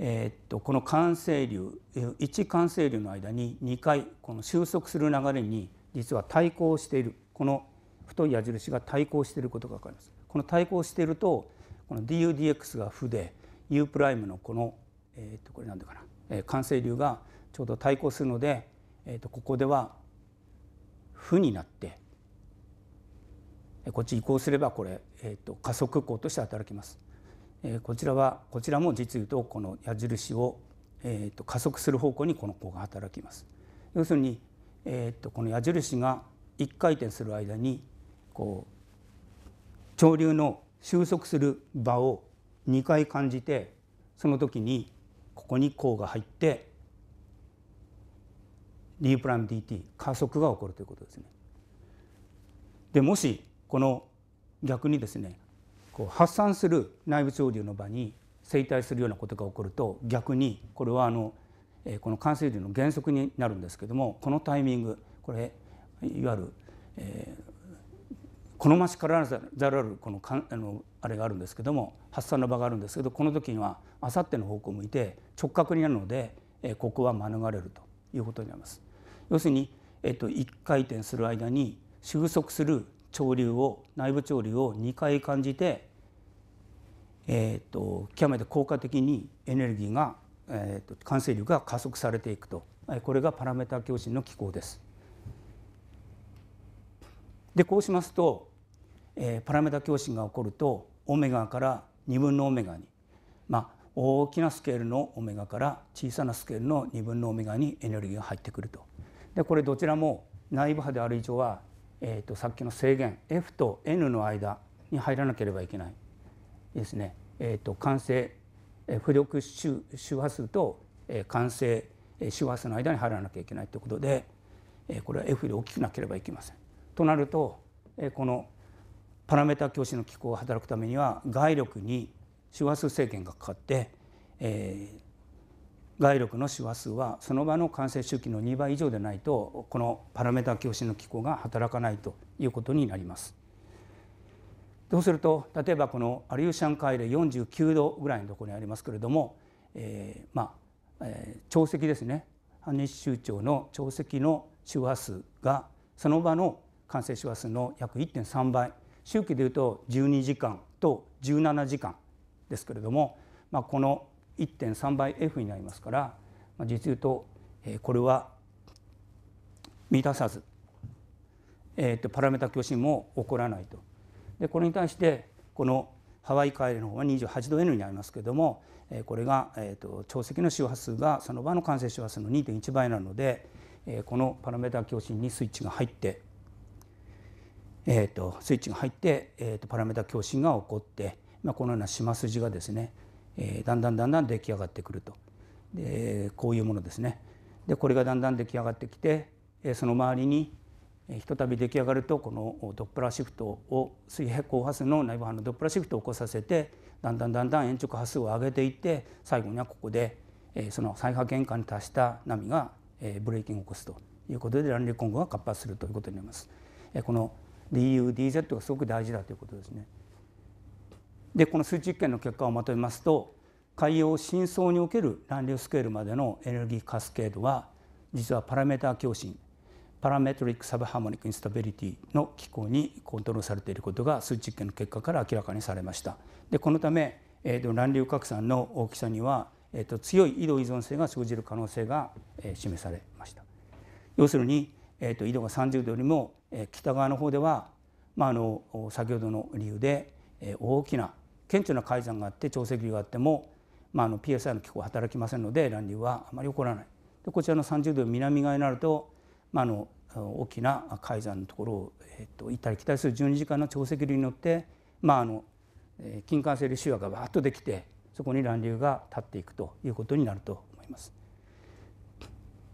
えー、っとこの慣性流1慣性流の間に2回この収束する流れに実は対抗しているこの太い矢印が対抗していることが分かります。この対抗しているとこの DUDX が負で U' のこの、えー、とこれ何だかな、えー、完成流がちょうど対抗するので、えー、とここでは負になってこっち移行すればこれ、えー、と加速光として働きます。えこちらはこちらも実言うとこの矢印を、えー、と加速する方向にこの光が働きます。要するにえー、っとこの矢印が1回転する間にこう潮流の収束する場を2回感じてその時にここに項が入って d プライム dt 加速が起こるということですね。でもしこの逆にですねこう発散する内部潮流の場に生体するようなことが起こると逆にこれはあのこの完成流の原則になるんですけどもこのタイミングこれいわゆる、えー、好ましからざるあるこのかあのあれがあるんですけども発散の場があるんですけどこの時にはあさっての方向を向いて直角になるので、えここは免れるということになります。要するに、えっと、と1回転する間に収束する潮流を内部潮流を2回感じて、えっと極めて効果的にエネルギーがえーと、感染力が加速されていくとこれがパラメータ共振の機構です。でこうしますと、えー、パラメータ共振が起こるとオメガから2分のオメガに、まあ、大きなスケールのオメガから小さなスケールの2分のオメガにエネルギーが入ってくると。でこれどちらも内部波である以上は、えーと、さっきの制限 F と N の間に入らなければいけないですね。えーと、と性浮力周周波数と完成周波数の間に入らなきゃいけないということでこれは F より大きくなければいけません。となるとこのパラメータ共振の機構が働くためには外力に周波数制限がかかって、え外力の周波数はその場の完成周期の2倍以上でないとこのパラメータ共振の機構が働かないということになります。そうすると例えばこのアリューシャン海で49度ぐらいのところにありますけれども、えー、まあ、えー、潮汐ですね半日周長の潮汐の周波数がその場の完成周波数の約1.3倍周期でいうと12時間と17時間ですけれども、まあ、この1.3倍 F になりますから、まあ、実言うと、えー、これは満たさず、えー、とパラメータ共振も起こらないとでこれに対してこのハワイ海の方は28度 N にありますけれどもこれが、えーと、潮汐の周波数がその場の完成周波数の2.1倍なのでこのパラメータ共振にスイッチが入って、えと、スイッチが入って、えと、パラメータ共振が起こって、まあ、このような島筋がですね、えだんだんだんだん出来上がってくるとでこういうものですね。でこれがだんだん出来上がってきてその周りにひとたび出来上がるとこのドップラーシフトを水平光波数の内部波のドップラーシフトを起こさせてだんだんだんだん延直波数を上げていって最後にはここでその再波限界に達した波がブレーキングを起こすということで乱流混合が活発するということになります。この DUDZ がすごく大事だということですね。でこの数値実験の結果をまとめますと海洋深層における乱流スケールまでのエネルギーカスケードは実はパラメーター共振パラメトリック・サブハーモニック・インスタビリティの機構にコントロールされていることが数値実験の結果から明らかにされましたでこのため、えー、と乱流拡散の大きさには、えー、と強い緯度依存性が生じる可能性が、え示されました要するに、えー、と緯度が30度よりも、え北側の方では、まあ、あの先ほどの理由で、え大きな顕著な改ざんがあって潮汐流があっても、まあ、あの PSI の機構は働きませんので乱流はあまり起こらないでこちらの30度南側になると、まあ、あの大きな改ざんのところを、えー、と行ったり来たりする12時間の潮汐流に乗って、まあ、あのえ金管清流周波がわっとできてそこに乱流が立っていくということになると思います。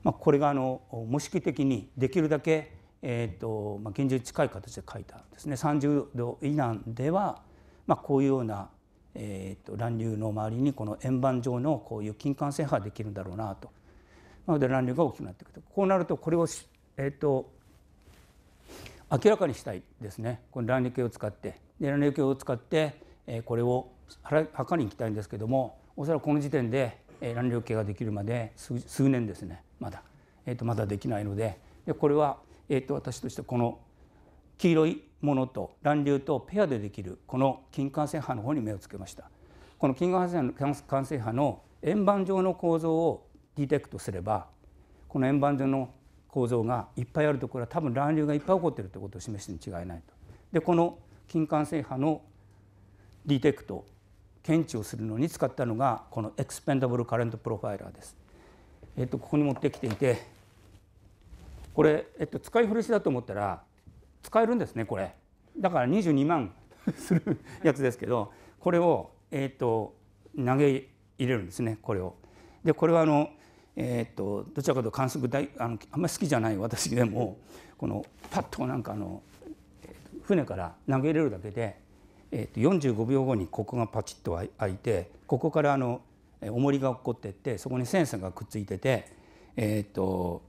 まあ、これがあの模式的にできるだけ、えーとまあ、現状に近い形で書いたんですね30度以南では、まあ、こういうような、えー、と乱流の周りにこの円盤状のこういう金管線波ができるんだろうなと。なので乱流が大きくなっていくとこうなるとこれをえっと、明らかにしたいですねこの卵液を使って卵液を使って、えこれを墓に行きたいんですけどもおそらくこの時点で卵量計ができるまで数数年ですねまだ、えっとまだできないのででこれは、えっと私としてこの黄色いものと卵流とペアでできるこの金管線波の方に目をつけましたこの金管線波の円盤状の構造をディテクトすればこの円盤状の構造がいっぱいあるところは多分乱流がいっぱい起こってるってことを示すに違いないと。でこの金管制波のディテクト検知をするのに使ったのがこのエクスペンダブルカレントプロファイラーです。えっと、ここに持ってきていてこれ、えっと、使い古しだと思ったら使えるんですねこれだから22万 するやつですけどこれを、えっと、投げ入れるんですねこれを。でこれはあのえー、っとどちらかというと観測大あのあんまり好きじゃない私でもこのパッとなんかあの船から投げれるだけで、えー、っと45秒後にここがパチッと開いてここからあの重りが起こっていってそこにセンサーがくっついてて、えー、っと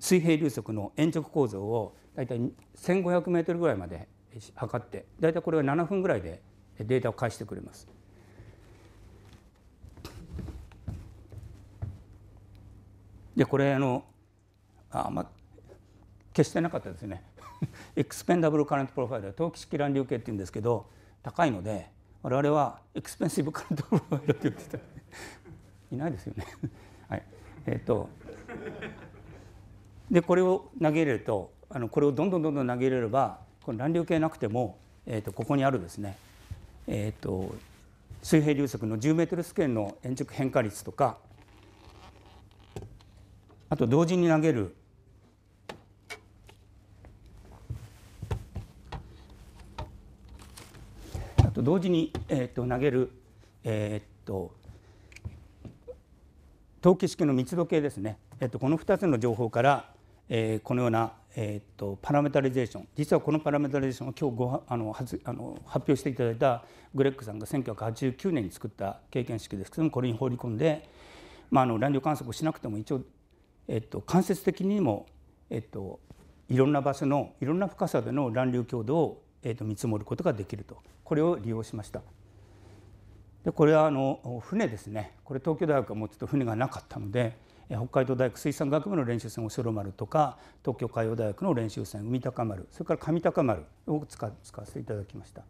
水平流速の延直構造を大体 1,500m ぐらいまで測って大体これは7分ぐらいでデータを返してくれます。でこれあのあ、まあ、決してなかったですね エクスペンダブルカレントプロファイルは投機式乱流系っていうんですけど高いので我々はエクスペンシブカレントプロファイルって言ってた いないですよね はいえー、っとでこれを投げ入れるとあのこれをどんどんどんどん投げ入れればこの乱流系なくても、えー、とここにあるですね、えー、と水平流速の10メートルスケールの円直変化率とかあと同時に投げるあと同時に、えー、と投げる、えー、と投機式の密度計ですね、えー、とこの2つの情報から、えー、このような、えー、とパラメータリゼーション実はこのパラメータリゼーションは今日ごあの発あの発表していただいたグレックさんが1989年に作った経験式ですけどもこれに放り込んで、まあ、あの乱量観測をしなくても一応えっと、間接的にも、えっと、いろんな場所のいろんな深さでの乱流強度を、えっと、見積もることができるとこれを利用しました。でこれはあの船ですねこれ東京大学はもうちょっと船がなかったので北海道大学水産学部の練習船おしろ丸とか東京海洋大学の練習船海鷹丸それから上高丸を使わせていただきました。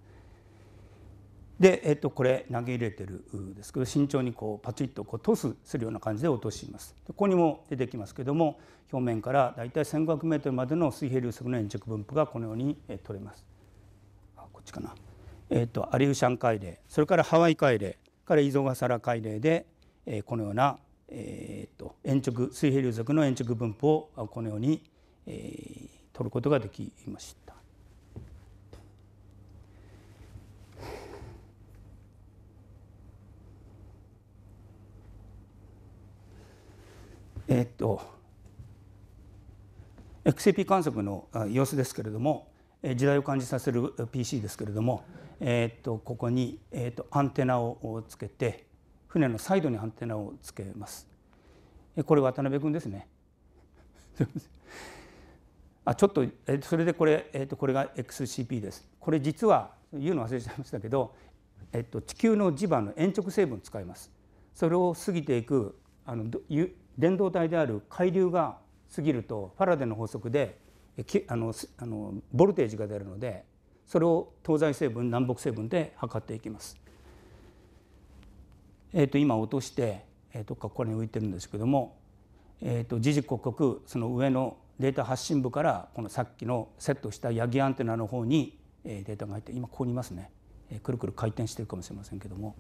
で、えっと、これ投げ入れてるですけど慎重にこうパチッとこうトスするような感じで落としますここにも出てきますけども表面からだいたい1 5 0 0ルまでの水平流速の円着分布がこのように取れますあこっちかな、えっと、アリューシャン海嶺それからハワイ海嶺からイゾガサラ海嶺で、えこのような、えっと円直水平流速の円直分布をこのように、え取ることができました。えー、っと XCP 観測の様子ですけれども時代を感じさせる PC ですけれども、えー、っとここに、えー、っとアンテナをつけて船のサイドにアンテナをつけます。これ渡辺君ですね あちょっと、えそれでこれ、えー、とこれが XCP です。これ実は言うの忘れちゃいましたけど、えー、と地球の磁場の延直成分を使います。それを過ぎていくあの伝導体である海流が過ぎるとファラデの法則であのあのボルテージが出るのでそれを東西成分南北成分で測っていきます。えーと、今落として、えっと、ここに浮いてるんですけども、えと、時々刻々その上のデータ発信部からこのさっきのセットしたヤギアンテナの方にデータが入って今ここにいますね、えくるくる回転してるかもしれませんけども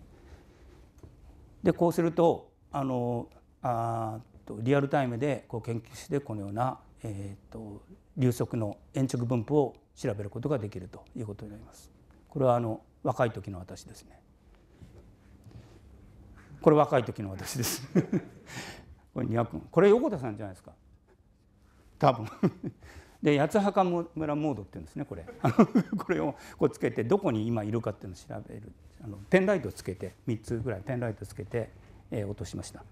でこうするとあのあとリアルタイムでこう研究してこのような、えーと、と流速の延直分布を調べることができるということになります。これはあの若い時の私ですね。これ若い時の私です。これ200これ横田さんじゃないですか。多分 で八つ墓村モードって言うんですねこれ これをこうつけてどこに今いるかっていうのを調べるあのペンライトつけて3つぐらいペンライトつけて、えー、落としました。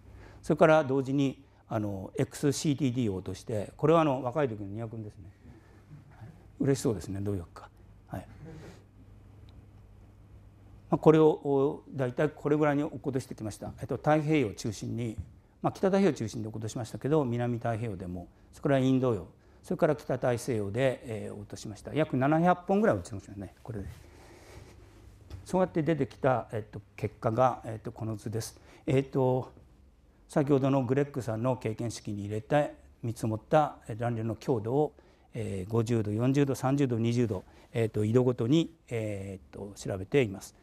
それから同時にあの x c t d 落としてこれはあの若い時の200ですね、嬉しそうですねどういうか、はいまあ、これを大体これぐらいに落っことしてきました、えっと、太平洋中心に、まあ、北太平洋中心で落っことしましたけど南太平洋でもそれからインド洋それから北大西洋で、えー、落としました約700本ぐらい落ちましたねこれでそうやって出てきた、えっと、結果が、えっと、この図です。えっと先ほどのグレッグさんの経験式に入れて見積もった暖流の強度を50度40度30度20度、えーと、と緯度ごとに、えーと、調べています。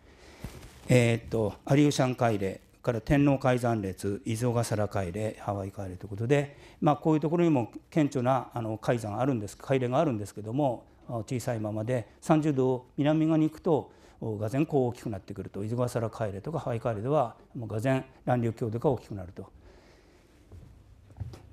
えーと、アリューシャン海嶺から天皇海山列伊豆ヶ皿海嶺ハワイ海嶺ということで、まあ、こういうところにも顕著なあの海山あるんです海嶺があるんですけども小さいままで30度を南側に行くとがぜんこう大きくなってくると伊豆ヶ原帰れとかハワイ帰れではもうがぜん乱流強度が大きくなると。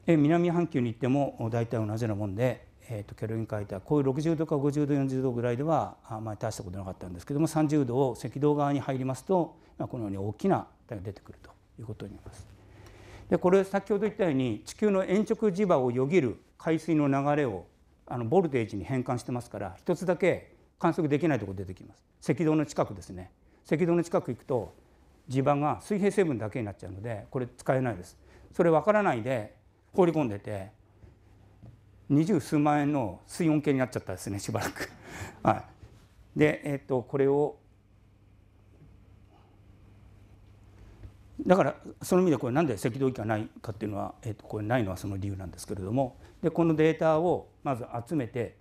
南半球に行っても大体同じようなもんで、えー、とケロリン書いたこういう60度か50度40度ぐらいではあまり大したことなかったんですけども30度を赤道側に入りますと、まあ、このように大きなが出てくるということになります。でこれ先ほど言ったように地球の延直磁場をよぎる海水の流れをあのボルテージに変換してますから一つだけ観測できないとこ出てきます赤道の近くですね赤道の近く行くと地盤が水平成分だけになっちゃうのでこれ使えないですそれ分からないで放り込んでて二十数万円の水温計になっちゃったですね しばらくはい、で、えっと、これをだからその意味でこれなんで赤道域がないかっていうのは、えっと、これないのはその理由なんですけれどもでこのデータをまず集めて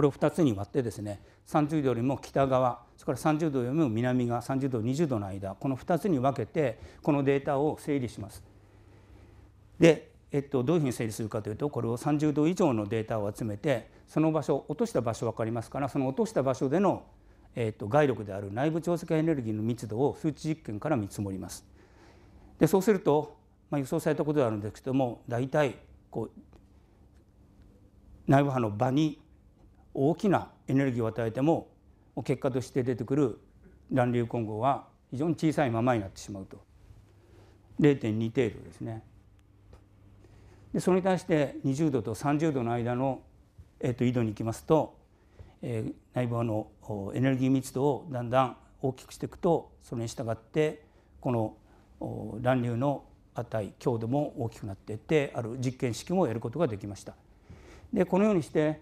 これを2つに割ってですね30度よりも北側それから30度よりも南側30度20度の間この2つに分けてこのデータを整理します。で、えっと、どういうふうに整理するかというとこれを30度以上のデータを集めてその場所落とした場所分かりますからその落とした場所での、えっと、外力である内部調積エネルギーの密度を数値実験から見積もります。でそうすると、まあ、予想されたことであるんですけども大体こう内部波の場に大きなエネルギーを与えても結果として出てくる乱流混合は非常に小さいままになってしまうと0.2程度ですねでそれに対して20度と30度の間の、えっと緯度に行きますと、えー、内部のエネルギー密度をだんだん大きくしていくとそれに従ってこの乱流の値強度も大きくなっていってある実験式もやることができました。でこのようにして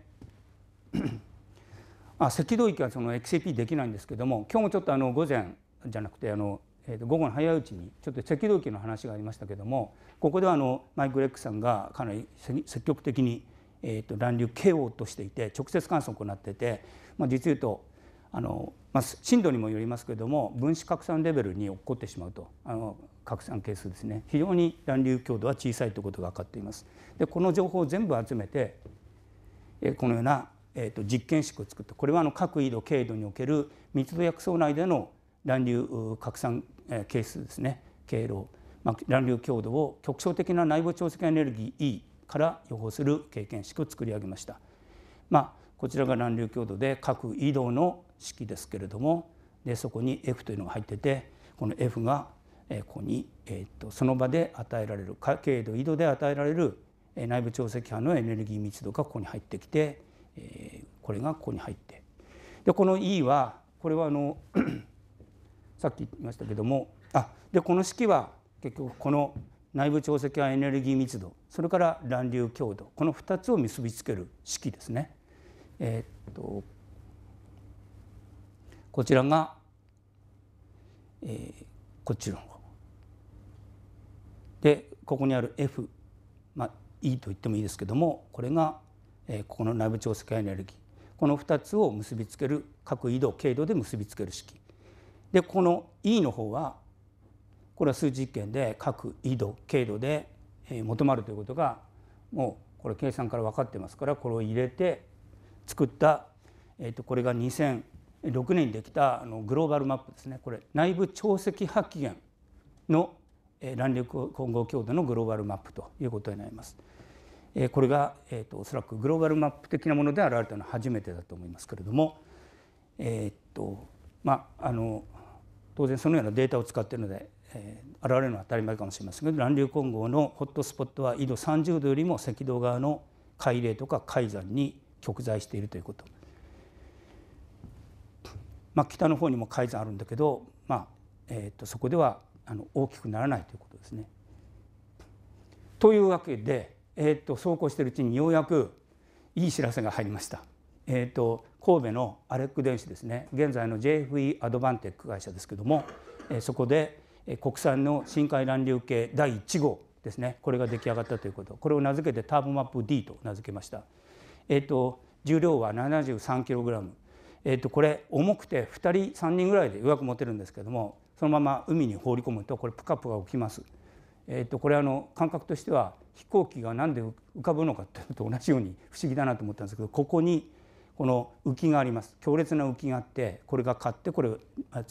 あ赤道域はその XAP できないんですけども今日もちょっとあの午前じゃなくてあの、えー、と午後の早いうちにちょっと赤道域の話がありましたけどもここではあのマイク・レックさんがかなり積極的に、えー、と乱流 KO としていて直接観測を行ってて、まあ、実言うとあの、まあ、震度にもよりますけれども分子拡散レベルに起こってしまうとあの拡散係数ですね非常に乱流強度は小さいということが分かっています。でこの情報を全部集めてこのようなえーと、実験室を作ったこれはあの各緯度経度における密度薬草内での乱流拡散係数ですね経路、まあ、乱流強度を局所的な内部調整エネルギー E から予報する経験式を作り上げました。まあ、こちらが乱流強度で各緯度の式ですけれどもでそこに F というのが入っててこの F がここに、えー、とその場で与えられる経度緯度で与えられる内部調整波のエネルギー密度がここに入ってきてえこれがここに入ってでこの E はこれはあの さっき言いましたけどもあでこの式は結局この内部潮積やエネルギー密度それから乱流強度この2つを結びつける式ですね。えー、っとこちらが、えー、こっちの方でここにある F、まあ、E と言ってもいいですけどもこれがこの内部調整エネルギーこの2つを結びつける各緯度経度で結びつける式でこの E の方はこれは数実験で各緯度経度で求まるということがもうこれ計算から分かってますからこれを入れて作った、えー、とこれが2006年にできたあのグローバルマップですねこれ内部潮汐発起源の乱流混合強度のグローバルマップということになります。これが、えと、おそらくグローバルマップ的なもので現れたのは初めてだと思いますけれども、えとまあ、あの当然そのようなデータを使っているので、え現れるのは当たり前かもしれませんけど乱流混合のホットスポットは緯度30度よりも赤道側の海嶺とか海山に極在しているということ。まあ、北の方にも海山あるんだけど、まあえとそこではあの大きくならないということですね。というわけで。えー、っと走行してるうちにようやくいい知らせが入りました。えー、っと神戸のアレック電子ですね現在の JFE アドバンテック会社ですけども、えそこで国産の深海乱流計第1号ですねこれが出来上がったということこれを名付けてターボマップ D と名付けました。えっと重量は 73kg、えー、とこれ重くて2人3人ぐらいで予約持てるんですけどもそのまま海に放り込むとこれプカプカ浮きます、えー、とこれあの感覚としては飛行機が何で浮かぶのかっていうと同じように不思議だなと思ったんですけどここにこの浮きがあります強烈な浮きがあってこれが買ってこれ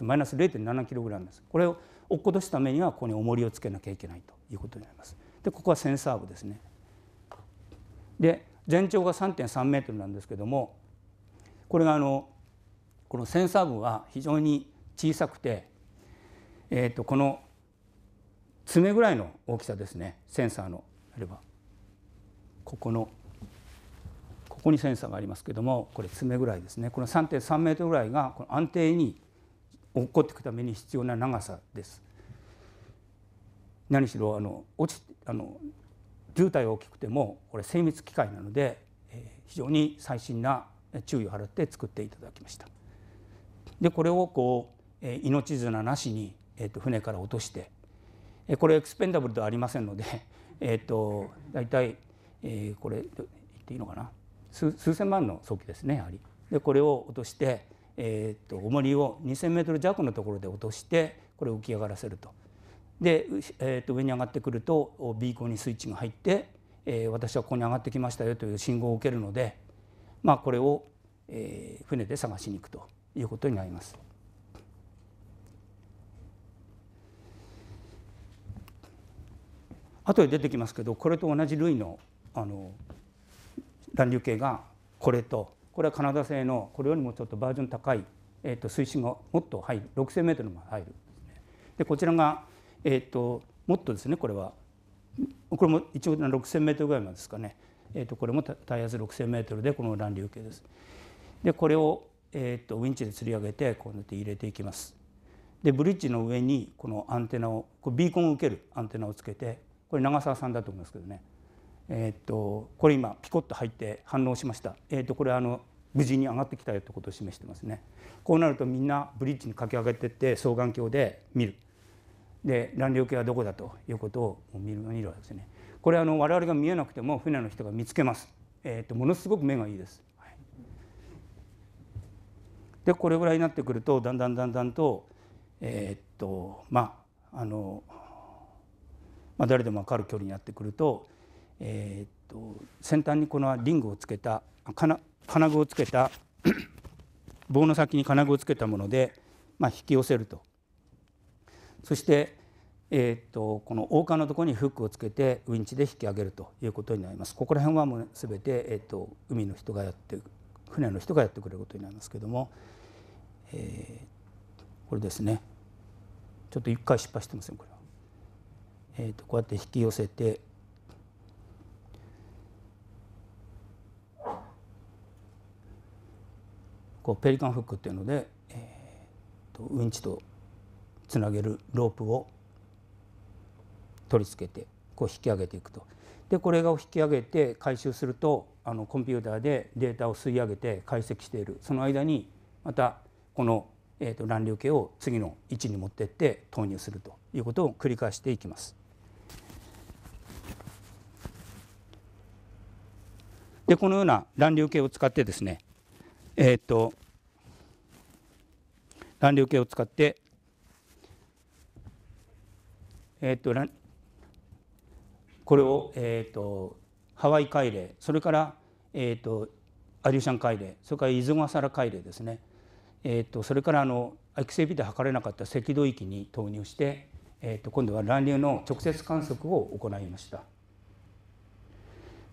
マイナス 0.7kg ですこれを落っことすためにはここに重りをつけなきゃいけないということになりますでここはセンサー部ですねで全長が3.3メートルなんですけどもこれがあのこのセンサー部は非常に小さくて、えー、とこの爪ぐらいの大きさですねセンサーのあればここのここにセンサーがありますけれどもこれ爪ぐらいですねこの3.3メートルぐらいがこの安定に落っこっていくために必要な長さです。何しろあの落ちあの渋滞大きくてもこれ精密機械なので、えー、非常に細心な注意を払って作っていただきました。でこれをこう、えー、命綱なしに、えー、と船から落として、えー、これエクスペンダブルではありませんのでえっ、ー、と大体、えー、これ言っていいのかな数数千万の装器ですねやはり。でこれを落として、えっ、ー、と重りを2,000メートル弱のところで落としてこれを浮き上がらせると。で、えー、と上に上がってくるとビーコンにスイッチが入って、えー、私はここに上がってきましたよという信号を受けるので、まあ、これを、えー、船で探しに行くということになります。後で出てきますけどこれと同じ類のあの乱流計がこれとこれはカナダ製のこれよりもちょっとバージョン高い、えー、と水深がもっと入る 6,000m も入るでこちらが、えーと、もっとですねこれはこれも一応 6,000m ぐらいまでですかね、えーと、これも耐圧 6,000m でこの乱流計です。でこれを、えーと、ウィンチで釣り上げてこうやって入れていきます。でブリッジの上にこのアンテナをこうビーコンを受けるアンテナをつけてこれ長澤さんだと思いますけどね、えっとこれ今ピコッと入って反応しました、えっとこれあの無事に上がってきたよってことを示してますねこうなるとみんなブリッジに駆け上げてって双眼鏡で見るで乱量系はどこだということを見る見るわけですねこれあの我々が見えなくても船の人が見つけます、えっとものすごく目がいいです、はい、でこれぐらいになってくるとだんだんだんだんとえっとまああのまあ、誰でも分かる距離になってくると,、えー、と先端にこのリングをつけた金金具をつけた 棒の先に金具をつけたもので、まあ、引き寄せるとそして、えーと、とこの王冠のところにフックをつけてウインチで引き上げるということになりますここら辺はもう全て、えーと、と海の人がやって船の人がやってくれることになりますけども、えー、これですねちょっと1回失敗してますよこれは。えー、とこうやって引き寄せてこうペリカンフックっていうので、えー、とウンチとつなげるロープを取り付けてこう引き上げていくと。でこれを引き上げて回収するとあのコンピューターでデータを吸い上げて解析しているその間にまたこの、えー、と乱流系を次の位置に持ってって投入するということを繰り返していきます。でこのような乱流計を使ってですねえー、っと乱流計を使ってえー、っとこれを、えー、っとハワイ海嶺それからえっとアリューシャン海嶺それから伊豆ヶ原海嶺ですねえっとそれからあのエキセで測れなかった赤道域に投入して、えっと今度は乱流の直接観測を行いました。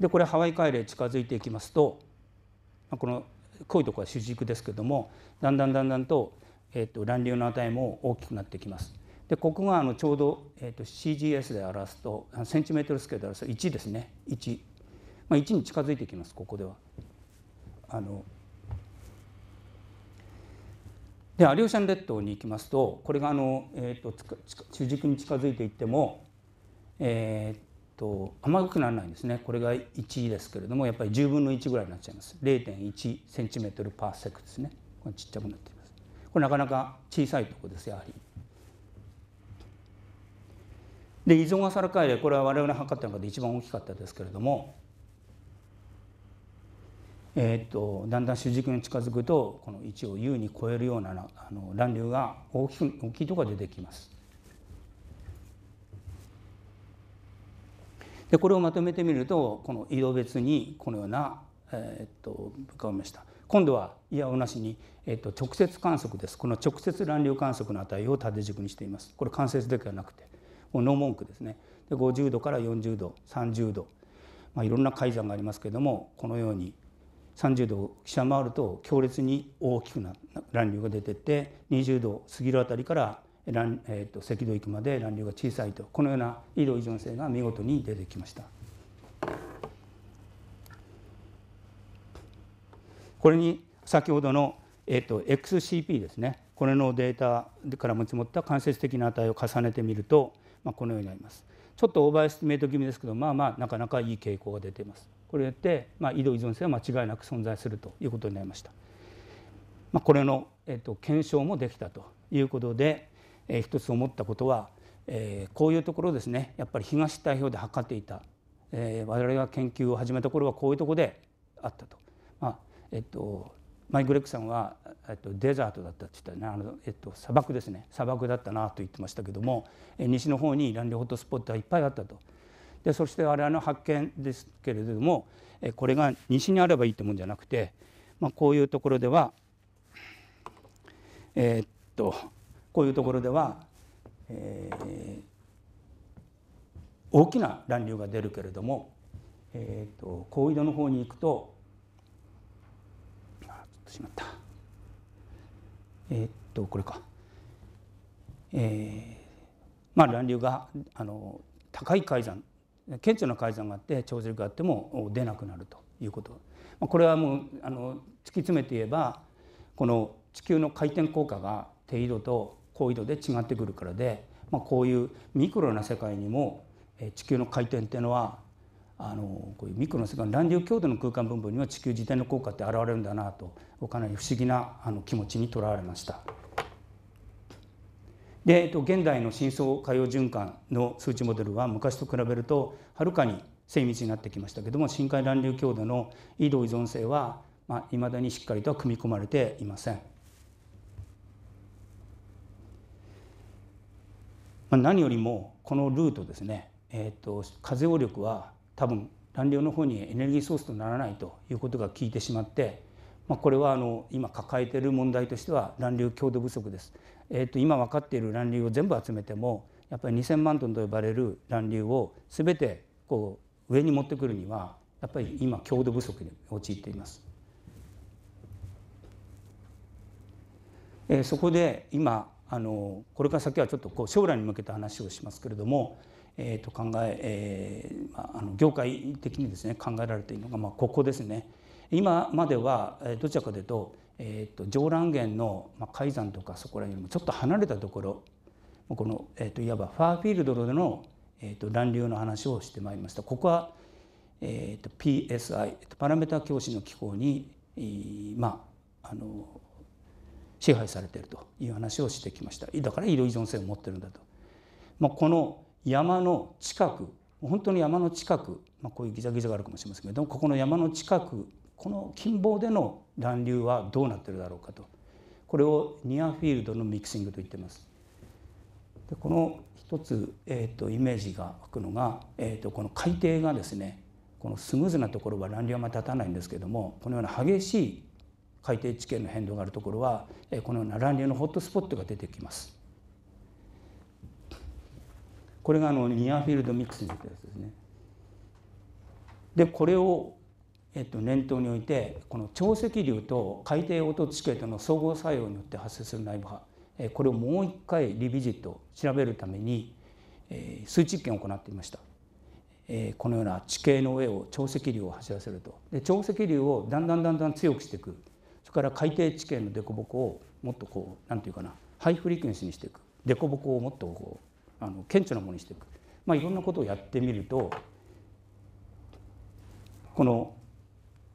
でこれハワイ海嶺近づいていきますとこの濃いところは主軸ですけどもだんだんだんだんと,、えーと、乱流の値も大きくなってきます。でここがあのちょうど、えーと、CGS で表すとセンチメートルスケールで表すと1ですね1、まあ、1に近づいていきますここでは。あのでアリオシャン列島に行きますとこれがあの、えーと、と主軸に近づいていっても、えー、と甘くならないんですねこれが1ですけれどもやっぱり10分の1ぐらいになっちゃいます0.1センチメートルパーセクですねこれちっちゃくなっていますこれなかなか小さいとこですやはりで依存がさらかいでこれは我々の測った中で一番大きかったですけれどもえーと、だんだん主軸に近づくとこの1を優に超えるようなあの乱流が大きく大きいところが出てきます。でこれをまとめてみるとこの井戸別にこのような、えー、っと浮かびました。今度はいやおなしに、えっと、直接観測ですこの直接乱流観測の値を縦軸にしていますこれ関節だけではなくてもうノー文句ですねで50度から40度30度、まあ、いろんな改ざんがありますけれどもこのように30度を下回ると強烈に大きくな乱流が出てって20度過ぎるあたりから乱えーと、と赤道域まで乱流が小さいとこのような緯度依存性が見事に出てきました。これに先ほどの、えーと、XCP ですねこれのデータから持ち持った間接的な値を重ねてみると、まあ、このようになります。ちょっとオーバーエスティメート気味ですけどまあまあなかなかいい傾向が出ています。これによって、まあ、緯度依存性は間違いなく存在するということになりました。まあ、これの、えーと検証もできたということでえー、一つ思ったことは、えー、こういうところですねやっぱり東太平洋で測っていた、えー、我々が研究を始めた頃はこういうとこであったと。まあえっとマイグレックさんは、えっと、デザートだったって言ったねあの、えっと、砂漠ですね砂漠だったなと言ってましたけども西の方にランリホットスポットはいっぱいあったとでそして我々の発見ですけれどもこれが西にあればいいとてうんじゃなくて、まあ、こういうところではえっとこういうところでは、えー、大きな乱流が出るけれども、えーと、高緯度の方に行くとあちょっとしまったえっ、とこれか、えー、まあ乱流があの高い海山顕著なざんがあって潮汐があっても出なくなるということ、まあ、これはもうあの突き詰めて言えばこの地球の回転効果が低緯度と高緯度で違ってくるからで、まあ、こういうミクロな世界にも地球の回転っていうのはあのこういうミクロの世界の乱流強度の空間分布には地球自体の効果って現れるんだなとかなり不思議なあの気持ちにとらわれました。で、えっと、現代の深層海洋循環の数値モデルは昔と比べるとはるかに精密になってきましたけども深海乱流強度の緯度依存性はまあ、未だにしっかりとは組み込まれていません。まあ、何よりもこのルートですね、えーと、風応力は多分乱流の方にエネルギーソースとならないということが効いてしまって、まあ、これはあの今抱えている問題としては乱流強度不足です、えー、と今分かっている乱流を全部集めてもやっぱり2,000万トンと呼ばれる乱流を全てこう上に持ってくるにはやっぱり今強度不足に陥っています。えそこで今あのこれから先はちょっとこう将来に向けた話をしますけれども、えー、と考ええー、ああの業界的にですね考えられているのが、まあ、ここですね。今まではどちらかというと,、えー、と上覧源の海山とかそこら辺よりもちょっと離れたところこの、えー、といわばファーフィールドでの、えー、と乱流の話をしてまいりました。ここは、えー、と PSI パラメータ教師の機構に、まあ、あの支配されているという話をしてきましただから色依存性を持ってるんだと、まあ、この山の近く本当に山の近く、まあ、こういうギザギザがあるかもしれませんけどここの山の近くこの近傍での暖流はどうなってるだろうかとこれをニアフィールドのミキシングと言ってますでこの一つ、えーと、イメージが湧くのが、えーと、この海底がですねこのスムーズなところは乱流は立たないんですけどもこのような激しい海底地形の変動があるところはこのような乱流のホットスポットが出てきます。これがあのニアフィールドミックスにやつですね。でこれをえっと、念頭においてこの潮汐流と海底凹凸地形との総合作用によって発生する内部波これをもう一回リビジット調べるために数値実験を行っていました。このような地形の上を潮汐流を走らせるとで潮汐流をだんだんだんだん強くしていくから海底地形の凸凹をもっとこう何て言うかなハイフリクエンスにしていく凸凹をもっとこうあの顕著なものにしていく、まあ、いろんなことをやってみるとこの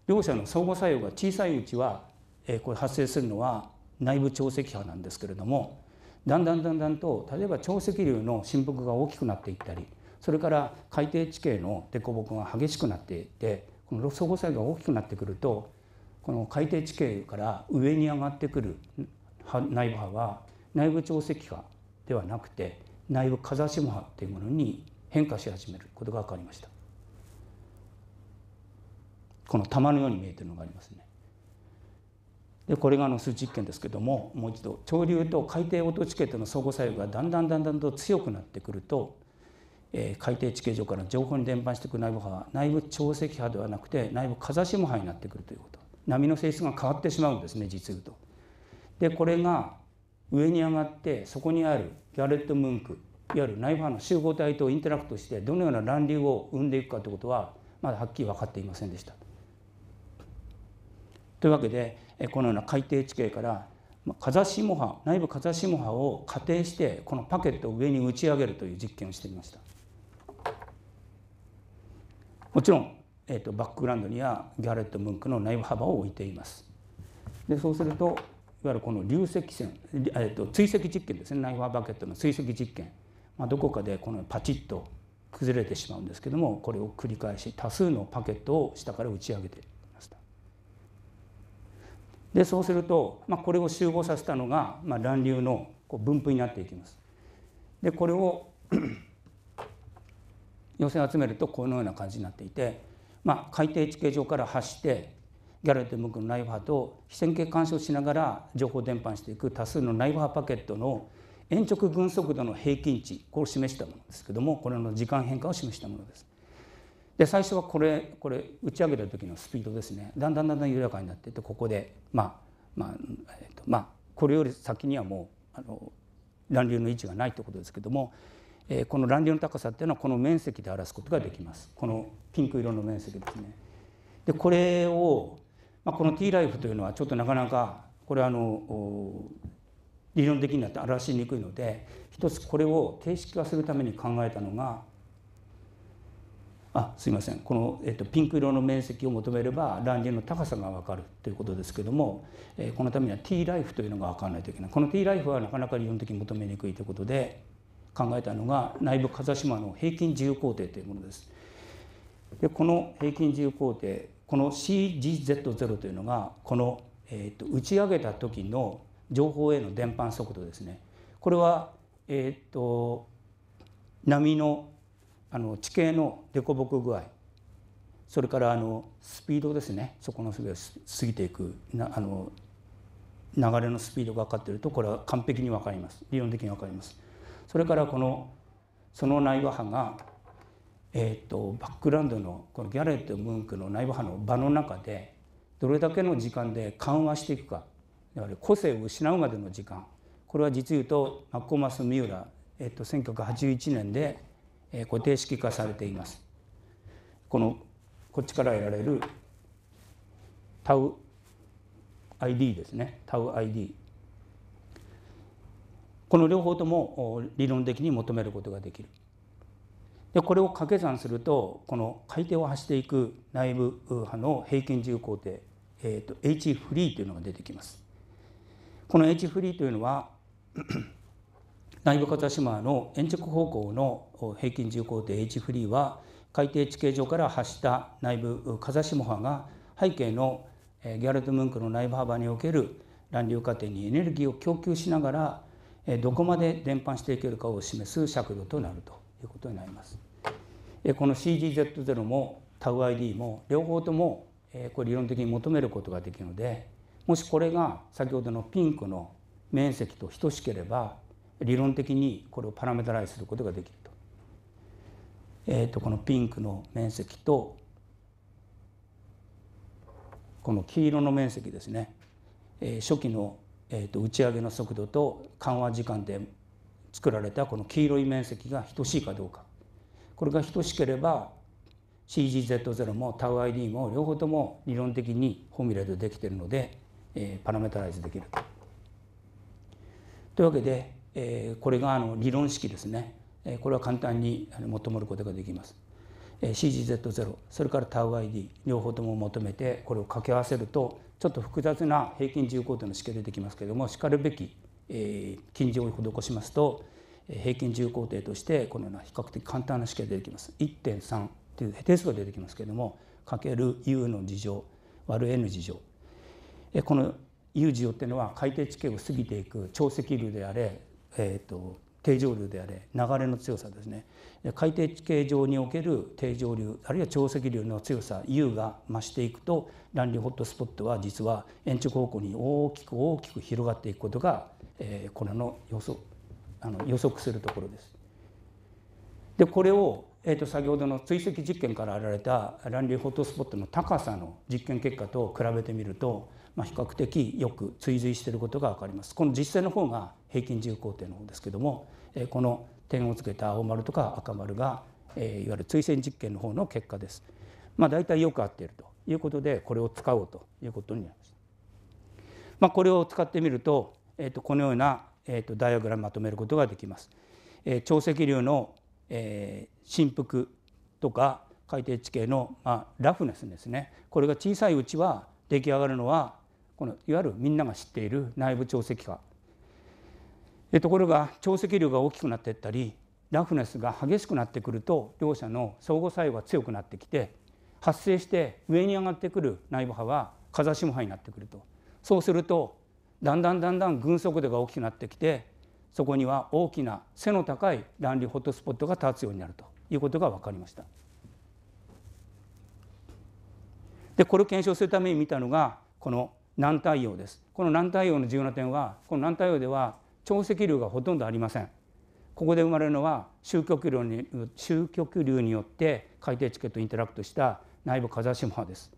両者の相互作用が小さいうちは、えー、これ発生するのは内部潮汐波なんですけれどもだんだんだんだんと例えば潮汐流の振幅が大きくなっていったりそれから海底地形の凸凹が激しくなっていってこの相互作用が大きくなってくるとこの海底地形から上に上がってくる内部波は内部潮汐波ではなくて内部風下波っていうものに変化し始めることが分かりましたこの玉のように見えてるのがありますねでこれがあの数実験ですけどももう一度潮流と海底音地形との相互作用がだんだんだんだんと強くなってくると、えー、海底地形上から情報に伝播していく内部波は内部潮汐波ではなくて内部風下波になってくるということ波の性質が変わってしまうんですね実はと。でこれが上に上がってそこにあるギャレット・ムンクいわゆるナイファーの集合体とインタラクトしてどのような乱流を生んでいくかということはまだはっきり分かっていませんでした。というわけでこのような海底地形から風下波内部風下波を仮定してこのパケットを上に打ち上げるという実験をしてみました。もちろんえーと、バックグラウンドにはギャレット・ムンクの内部幅を置いています。でそうするといわゆるこの流石線、えーと、追跡実験ですねナイファーバケットの追跡実験、まあ、どこかでこのパチッと崩れてしまうんですけどもこれを繰り返し多数のパケットを下から打ち上げていましたでそうすると、まあ、これを集合させたのが、まあ、乱流のこう分布になっていきますでこれを 寄せ集めるとこのような感じになっていてまあ、海底地形上から発してギャレット・ムックのナイフ波と非線形干渉しながら情報伝播していく多数のナイフ波パケットの延直群速度の平均値これを示したものですけどもこれの時間変化を示したものです。で最初はこれこれ打ち上げた時のスピードですねだんだんだんだん緩やかになっていってここでまあまあ、えーとまあ、これより先にはもうあの乱流の位置がないということですけどもえこの乱流の高さっていうのはこの面積で表すことができます。このピンク色の面積ですね。でこれを、まあ、この T ライフというのはちょっとなかなかこれはあの理論的になって表しにくいので一つこれを定式化するために考えたのがあすいませんこの、えっと、ピンク色の面積を求めれば乱流の高さが分かるということですけども、えー、このためには T ライフというのが分からないといけないこの T ライフはなかなか理論的に求めにくいということで考えたのが内部風島の平均自由工程というものです。でこの平均自由工程この CGZ0 というのがこの、えーと、打ち上げた時の情報への伝播速度ですねこれは、えーと、波のあの地形の凸凹具合それからあのスピードですねそこの過ぎていくなあの流れのスピードが分かっているとこれは完璧に分かります理論的に分かります。それからこのその内話派が、えーと、バックグラウンドのこのギャレット・ムンクの内話派の場の中でどれだけの時間で緩和していくかやはり個性を失うまでの時間これは実言うとマッコマス・ミューラ、えーと、と1981年で、えー、固定式化されています。このこっちから得られるタウ ID ですねタウ ID この両方とも理論的に求めることができる。でこれを掛け算するとこの海底を走っていく内部波の平均自由工程、えーと、H フリーというのが出てきます。この H フリーというのは 内部風島の円直方向の平均自由工程 H フリーは海底地形上から発した内部風下波が背景のギャルト・ムンクの内部幅における乱流過程にエネルギーを供給しながらどこまで伝播していけるかを示す尺度となるということになります。この CGZ0 もタ a i d も両方ともこれ理論的に求めることができるのでもしこれが先ほどのピンクの面積と等しければ理論的にこれをパラメータライズすることができると。えーと、このピンクの面積とこの黄色の面積ですね、え初期のえー、と打ち上げの速度と緩和時間で作られたこの黄色い面積が等しいかどうかこれが等しければ CGZ0 も TauID も両方とも理論的にフォミュレートできているので、えー、パラメータライズできると。というわけで、えー、これがあの理論式ですね、えー、これは簡単に求めることができます。えー、CGZ0 それから TauID 両方とも求めてこれを掛け合わせるとちょっと複雑な平均自由行動の式が出てきますけれどもしかるべき近似を施しますと平均自由工程としてこのような比較的簡単な式が出てきます。1.3という定数が出てきますけれどもかける u の事乗割る n 事乗この u 事乗っていうのは海底地形を過ぎていく潮汐流であれ、えーと低上流であれ流れの強さですね海底地形上における低上流あるいは潮汐流の強さ U が増していくと乱流ホットスポットは実は延長方向に大きく大きく広がっていくことが、えー、これの予想あの予測するところです。でこれを、えーと、と先ほどの追跡実験から得られた乱流ホットスポットの高さの実験結果と比べてみると、まあ、比較的よく追随していることが分かります。この実践の方が平均自由工程の方ですけどもこの点をつけた青丸とか赤丸がいわゆる追線実験の方の結果です。まあ、大体よく合っているということでこれを使おうということになります。まあ、これを使ってみると,、えー、とこのような、えー、とダイアグラムまとめることができます。えー、潮汐流の、えー、振幅とか海底地形の、まあ、ラフネスですねこれが小さいうちは出来上がるのはこのいわゆるみんなが知っている内部潮汐化ところが潮汐量が大きくなっていったりラフネスが激しくなってくると両者の相互作用が強くなってきて発生して上に上がってくる内部波は風下波になってくるとそうするとだんだんだんだん群速度が大きくなってきてそこには大きな背の高い乱流ホットスポットが立つようになるということが分かりました。でこれを検証するために見たのがこの南太陽ですこの南太陽の重要な点はこの南太陽では潮汐流がほとんどありませんここで生まれるのは集局流に集局流によって海底地形とインタラクトした内部風島です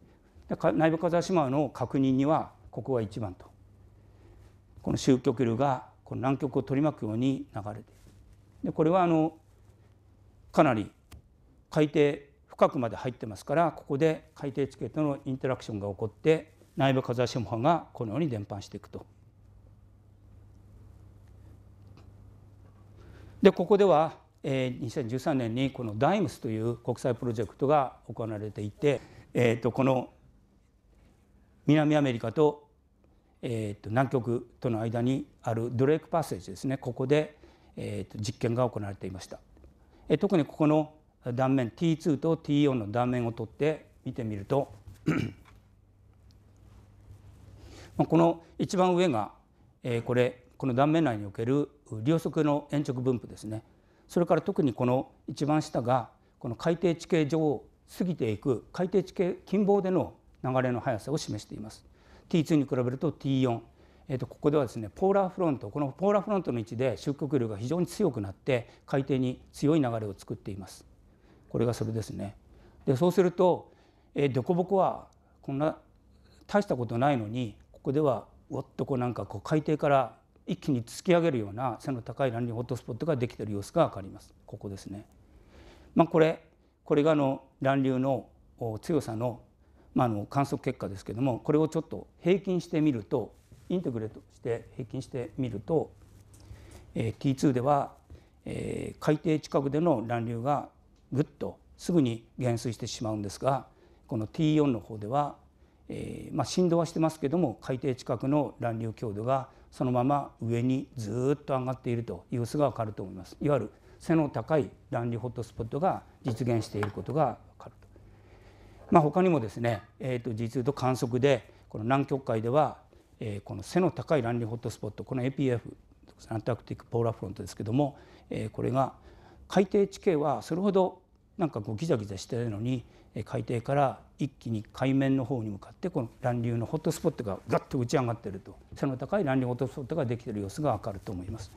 内部風島の確認にはここが一番とこの集局流がこの南極を取り巻くように流れているでこれはあのかなり海底深くまで入ってますからここで海底地形とのインタラクションが起こって内部風下波がこのように伝播していくとでここでは、えー、2013年にこの DIMES という国際プロジェクトが行われていて、えーと、この南アメリカと,、えーと、南極との間にあるドレイクパッセージですねここで、えーと、と実験が行われていました。えー、特にここの断面 T2 と T4 の断面を取って見てみるとこの一番上が、えー、これこの断面内における流速の延直分布ですねそれから特にこの一番下がこの海底地形上を過ぎていく海底地形近傍での流れの速さを示しています。T2 に比べると T4、えー、とここではですねポーラーフロントこのポーラーフロントの位置で出極流が非常に強くなって海底に強い流れを作っています。これがそれですね。でそうすると、えー、凸凹はこんな大したことないのにここではおっとこうなんかこう海底から一気に突き上げるような背の高い乱流ホットスポットができている様子がわかりますここですね。まあ、これこれがの乱流の強さの,、まあの観測結果ですけれどもこれをちょっと平均してみるとインテグレートして平均してみると、えー、T2 では、えー、海底近くでの乱流がぐっとすぐに減衰してしまうんですがこの T4 の方では、えーまあ、振動はしてますけれども海底近くの乱流強度がそのまま上にずっと上がっているという姿がわかると思いますいわゆる背の高い暖流ホットスポットが実現していることがわかると、まあ、他にもですね、えーと、実言と観測でこの南極海では、えー、この背の高い暖流ホットスポットこの APF アンタクティック・ポーラフロントですけども、えー、これが海底地形はそれほどなんかこうギザギザしているのに海底から一気に海面の方に向かってこの乱流のホットスポットがガッと打ち上がっていると背の高い乱流ホットスポットができている様子が分かると思います。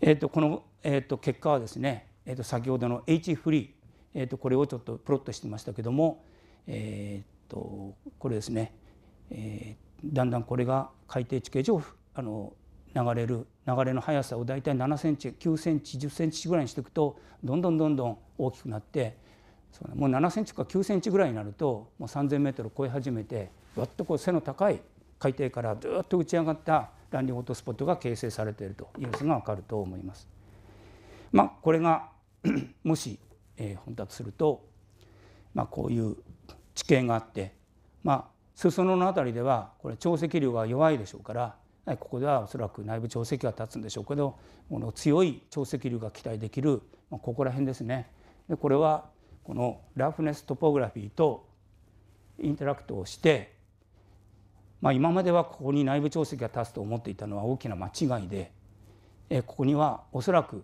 えー、とこの、えー、と結果はですね、えー、と先ほどの H フリー、えー、とこれをちょっとプロットしてましたけども、えー、とこれですね、えー、だんだんこれが海底地形上あの流れる流れの速さを大体7センチ9センチ10センチぐらいにしていくとどんどんどんどん大きくなってもう7センチか9センチぐらいになるともう3,000メートル超え始めてわっとこう背の高い海底からずっと打ち上がったランディングオートスポットが形成されているという様子がわかると思います。まあ、これが もし、えー、本達すると、まあ、こういう地形があって、まあ、裾野の辺りではこれ潮汐流が弱いでしょうからここではおそらく内部潮汐が立つんでしょうけどこの強い潮汐流が期待できる、まあ、ここら辺ですねでこれはこのラフネストポグラフィーとインタラクトをして、まあ、今まではここに内部潮汐が立つと思っていたのは大きな間違いでここにはおそらく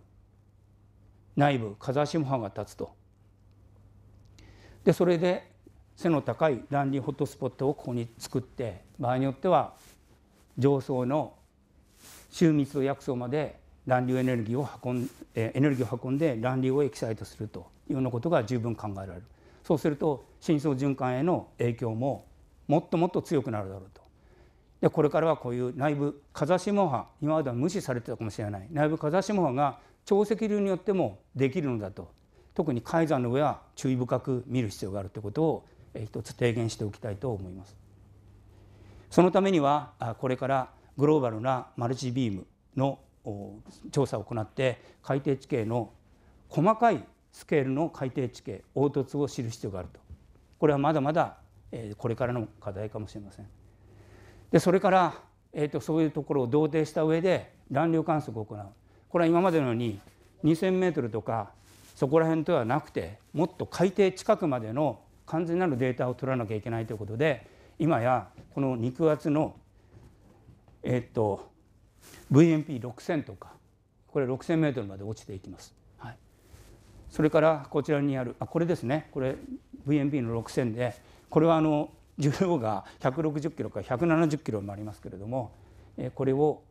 内部風下波が立つと。でそれで背の高いランリーホットスポットをここに作って場合によっては上層の周密度薬草まで乱流エネルギーを運んエネルギーを運んで乱流をエキサイトするというようなことが十分考えられるそうすると深層循環への影響ももっともっと強くなるだろうとでこれからはこういう内部風下波今までは無視されてたかもしれない内部風下波が潮汐流によってもできるのだと特に海山の上は注意深く見る必要があるということを一つ提言しておきたいと思います。そのためにはこれからグローバルなマルチビームの調査を行って海底地形の細かいスケールの海底地形凹凸を知る必要があるとこれはまだまだこれからの課題かもしれません。でそれから、えーと、そういうところを同定した上で乱流観測を行うこれは今までのように2,000メートルとかそこら辺ではなくてもっと海底近くまでの完全なるデータを取らなきゃいけないということで今やこの肉厚のえっと VMP6000 とかこれ 6000m まで落ちていきます。はい、それからこちらにあるあこれですねこれ VMP の6000でこれはあの重量が160キロから170キロもありますけれども、えこれを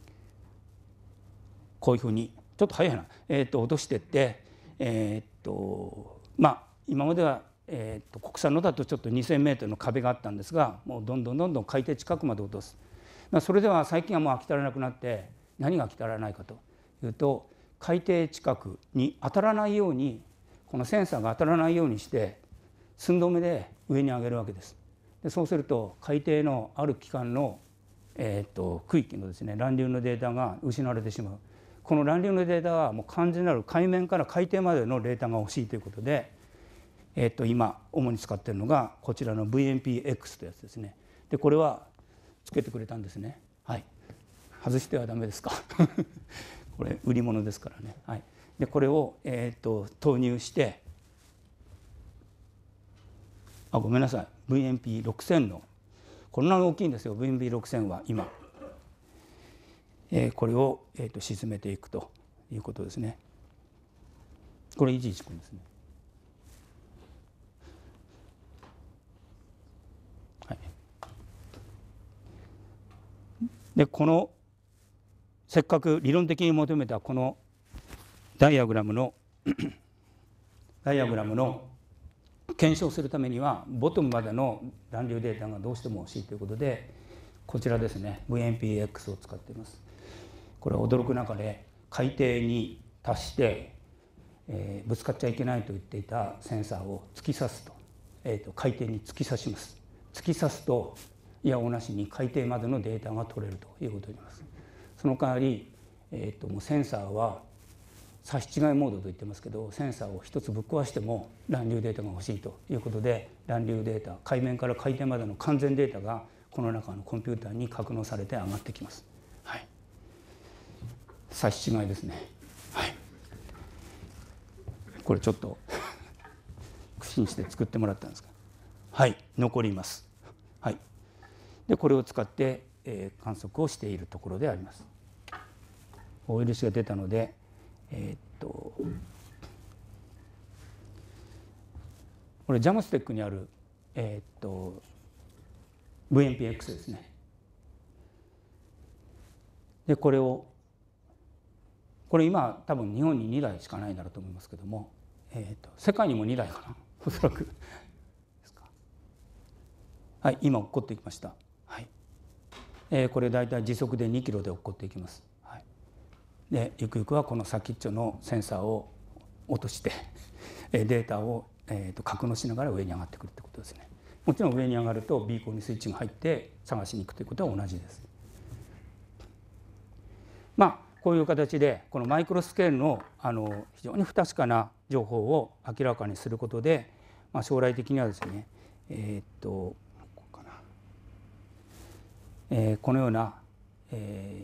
こういうふうにちょっと早いな、えー、と落としてって、えー、っとまあ今まではえー、と国産のだとちょっと 2,000m の壁があったんですがもうどんどんどんどん海底近くまで落とす、まあ、それでは最近はもう飽き足らなくなって何が飽き足らないかというと海底近くに当たらないようにこのセンサーが当たらないようにして寸止めで上に上げるわけです。でそうすると海底のある期間の、えー、と区域のですね乱流のデータが失われてしまうこの乱流のデータはもう完全なる海面から海底までのデータが欲しいということでえー、と今主に使っているのがこちらの VMPX というやつですねでこれはつけてくれたんですねはい外してはダメですか これ売り物ですからね、はい、でこれを、えーと、投入してあごめんなさい VMP6000 のこんなに大きいんですよ VMP6000 は今、えー、これを、えーと、沈めていくということですねこれ1くんですねでこのせっかく理論的に求めたこのダイアグラムのダイアグラムの検証するためにはボトムまでの乱流データがどうしても欲しいということでこちらですね VNPX を使っていますこれは驚く中で海底に達して、えー、ぶつかっちゃいけないと言っていたセンサーを突き刺すと,、えーと、海底に突き刺します突き刺すといやおなしに海底までのデータが取れるということになります。その代わり、えー、ともうセンサーは差し違いモードと言ってますけどセンサーを一つぶっ壊しても乱流データが欲しいということで乱流データ海面から海底までの完全データがこの中のコンピューターに格納されて上がってきます。はい、差し違いですね。はい、これちょっと 苦心して作ってもらったんですがはい残ります。でこれを使って、えー、観測をしているところであります。お許しが出たので、えー、っとこれジャムステックにある、えー、っと VMPX ですね。でこれをこれ今多分日本に2台しかないなだろうと思いますけども、えーと、と世界にも2台かな おそらくはい今起こってきました。えこれ大体時速で2キロで起こっていきます。はい、でゆくゆくはこの先っちょのセンサーを落として データを、えー、と格納しながら上に上がってくるってことですね。もちろん上に上がるとビーコンにスイッチが入って探しに行くということは同じです。まあこういう形でこのマイクロスケールのあの非常に不確かな情報を明らかにすることで、まあ、将来的にはですねえっとえこのような、え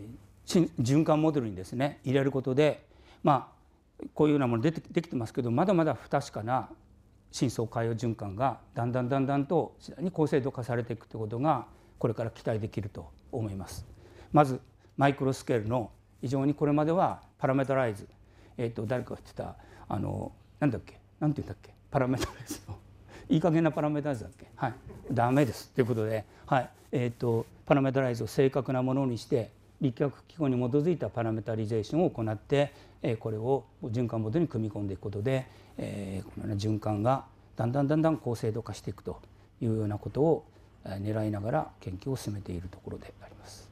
循環モデルにですね入れることで、まあ、こういうようなものでてできてますけどまだまだ不確かな深層海洋循環がだんだんだんだんと次第に高精度化されていくということがこれから期待できると思います。まずマイクロスケールの非常にこれまではパラメータライズ、えー、と誰かが言ってたあのなんだっけなんて言ったっけパラメータライズのいい加減なパラメータライズだっけはいダメですということではいえっ、ー、とパラメータライズを正確なものにして立脚機構に基づいたパラメタリゼーションを行ってこれを循環モに組み込んでいくことでこのような循環がだんだんだんだん高精度化していくというようなことを狙いながら研究を進めているところであります。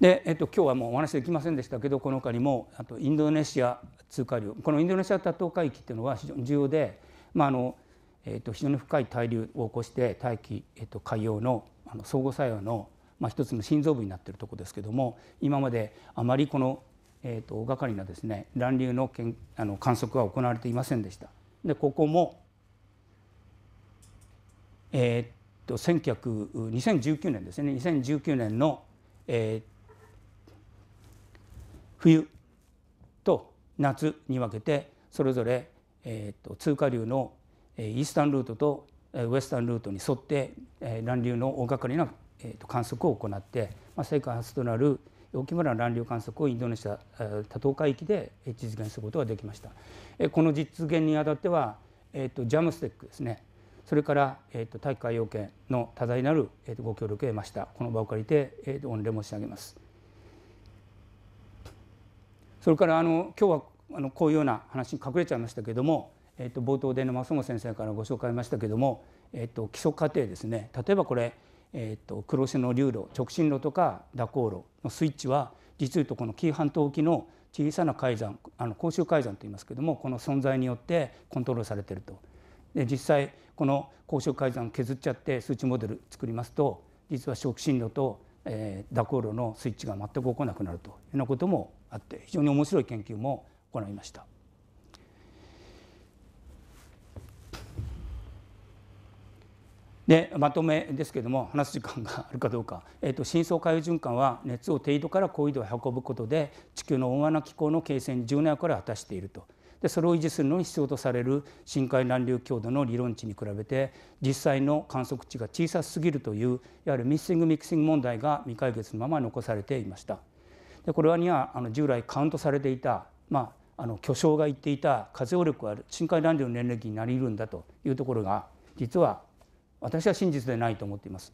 で、えっと、今日はもうお話できませんでしたけどこの他にもあとインドネシア通過量このインドネシア多島海域っていうのは非常に重要で、まあ、あのえー、と非常に深い対流を起こして大気、えー、と海洋のあの相互作用の、まあ、一つの心臓部になっているところですけども今まであまりこの、えー、と大掛かりなですね乱流のけんあの観測は行われていませんでした。でここも、えー、と2019年ですね2019年の、えー、冬と夏に分けてそれぞれ、えー、と通過流のイースタンルートとウエスタンルートに沿って乱流の大掛かりな観測を行って、まあ、世界初となる大村乱流観測をインドネシア多島海域で実現することができました。この実現にあたっては、えー、とジャムステックですねそれから、えー、と大海洋圏の多大なる、えー、とご協力を得ましたこの場を借りて、えー、と御礼申し上げます。それからあの今日はあのこういうような話に隠れちゃいましたけれどもえっと冒頭での本先生からご紹介しましたけども、えっと基礎過程ですね例えばこれ、えっと黒瀬の流路直進路とか蛇行路のスイッチは実はとこの紀伊半島沖の小さな改ざあの甲州ざんといいますけどもこの存在によってコントロールされていると。で実際この甲改ざん削っちゃって数値モデル作りますと実は直進路と、え蛇行路のスイッチが全く起こなくなるというようなこともあって非常に面白い研究も行いました。でまとめですけれども話す時間があるかどうか、えーと、深層海洋循環は熱を低緯度から高緯度へ運ぶことで地球の温和な気候の形成に重要な役割を果たしているとでそれを維持するのに必要とされる深海乱流強度の理論値に比べて実際の観測値が小さすぎるといういわゆるミッシングミキシング問題が未解決のまま残されていました。でこれはにはあの従来カウントされていた、まあ、あの巨匠が言っていた風力ある深海乱流のエネルギーになり得るんだというところが実は私は真実でないと思っています。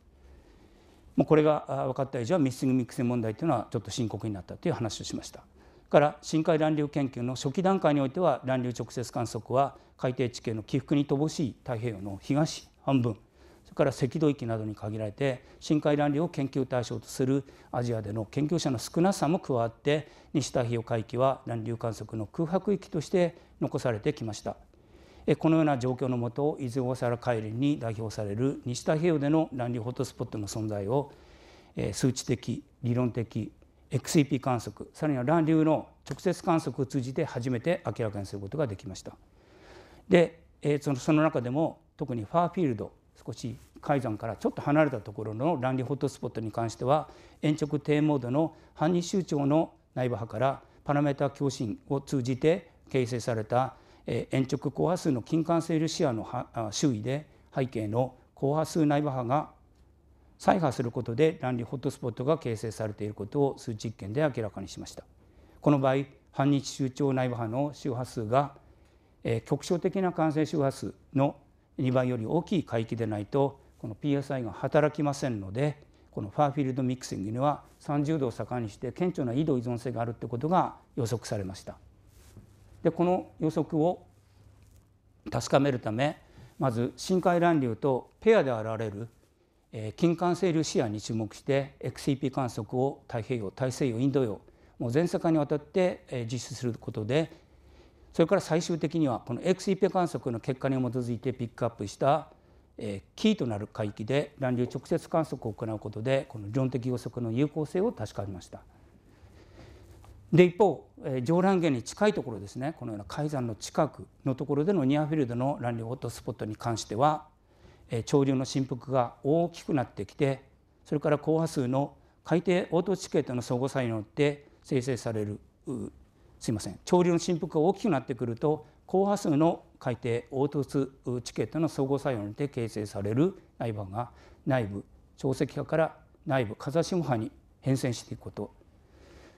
もうこれが分かった以上はミッシングミックス問題というのはちょっと深刻になったという話をしました。から深海乱流研究の初期段階においては乱流直接観測は海底地形の起伏に乏しい太平洋の東半分それから赤道域などに限られて深海乱流を研究対象とするアジアでの研究者の少なさも加わって西太平洋海域は乱流観測の空白域として残されてきました。このような状況のもと伊豆大皿海林に代表される西太平洋での乱流ホットスポットの存在を数値的理論的 XEP 観測さらには乱流の直接観測を通じて初めて明らかにすることができました。でそのその中でも特にファーフィールド少し海山からちょっと離れたところの乱流ホットスポットに関しては延直低モードの半日周長の内部波からパラメータ共振を通じて形成されたえ鉛直硬波数の近間性ル子波の周囲で背景の硬波数内部波が再波することで乱立ホットスポットが形成されていることを数実験で明らかにしました。この場合半日周長内部波の周波数が、え局所的な感染周波数の2倍より大きい海域でないとこの PSI が働きませんのでこのファーフィールドミキシングには30度を盛んにして顕著な緯度依存性があるってことが予測されました。でこの予測を確かめるためまず深海乱流とペアで現れる、えー、近間清流視野に注目して XCP 観測を太平洋大西洋インド洋もう全世界にわたって、え実施することでそれから最終的にはこの XCP 観測の結果に基づいてピックアップした、えキーとなる海域で乱流直接観測を行うことでこの理論的予測の有効性を確かめました。で一方、えー、上乱源に近いところですねこのような海山の近くのところでのニアフィールドの乱流ホットスポットに関しては、えー、潮流の振幅が大きくなってきてそれから高波数の海底応答地形との相互作用によって生成されるすいません潮流の振幅が大きくなってくると高波数の海底凹凸地形との相互作用によって形成される内板が内部潮石波から内部風下波に変遷していくこと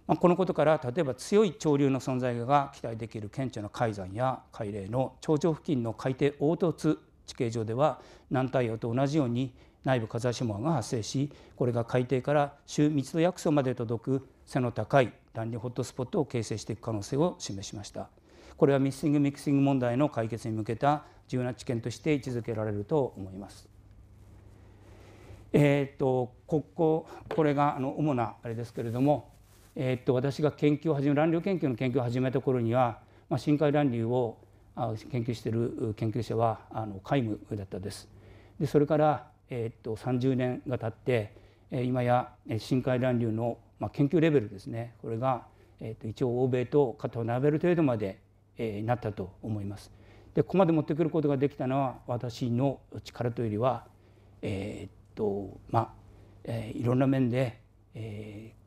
まあ、このことから例えば強い潮流の存在が期待できる顕著な海山や海嶺の頂上付近の海底凹凸地形上では南太陽と同じように内部風下霜が発生しこれが海底から周密度約束まで届く背の高い断流ホットスポットを形成していく可能性を示しましたこれはミッシングミキシング問題の解決に向けた重要な知見として位置づけられると思いますえー、っとこここれがあの主なあれですけれどもえー、っと私が研究を始め乱流研究の研究を始めた頃には、まあ、深海乱流を研究している研究者はあの皆無だったです。でそれから、えー、っと30年が経って今や深海乱流の、まあ、研究レベルですねこれが、えっと一応欧米と肩を並べる程度まで、えなったと思います。でここまで持ってくることができたのは私の力というよりは、えー、っとまあ、えー、いろんな面で、えー、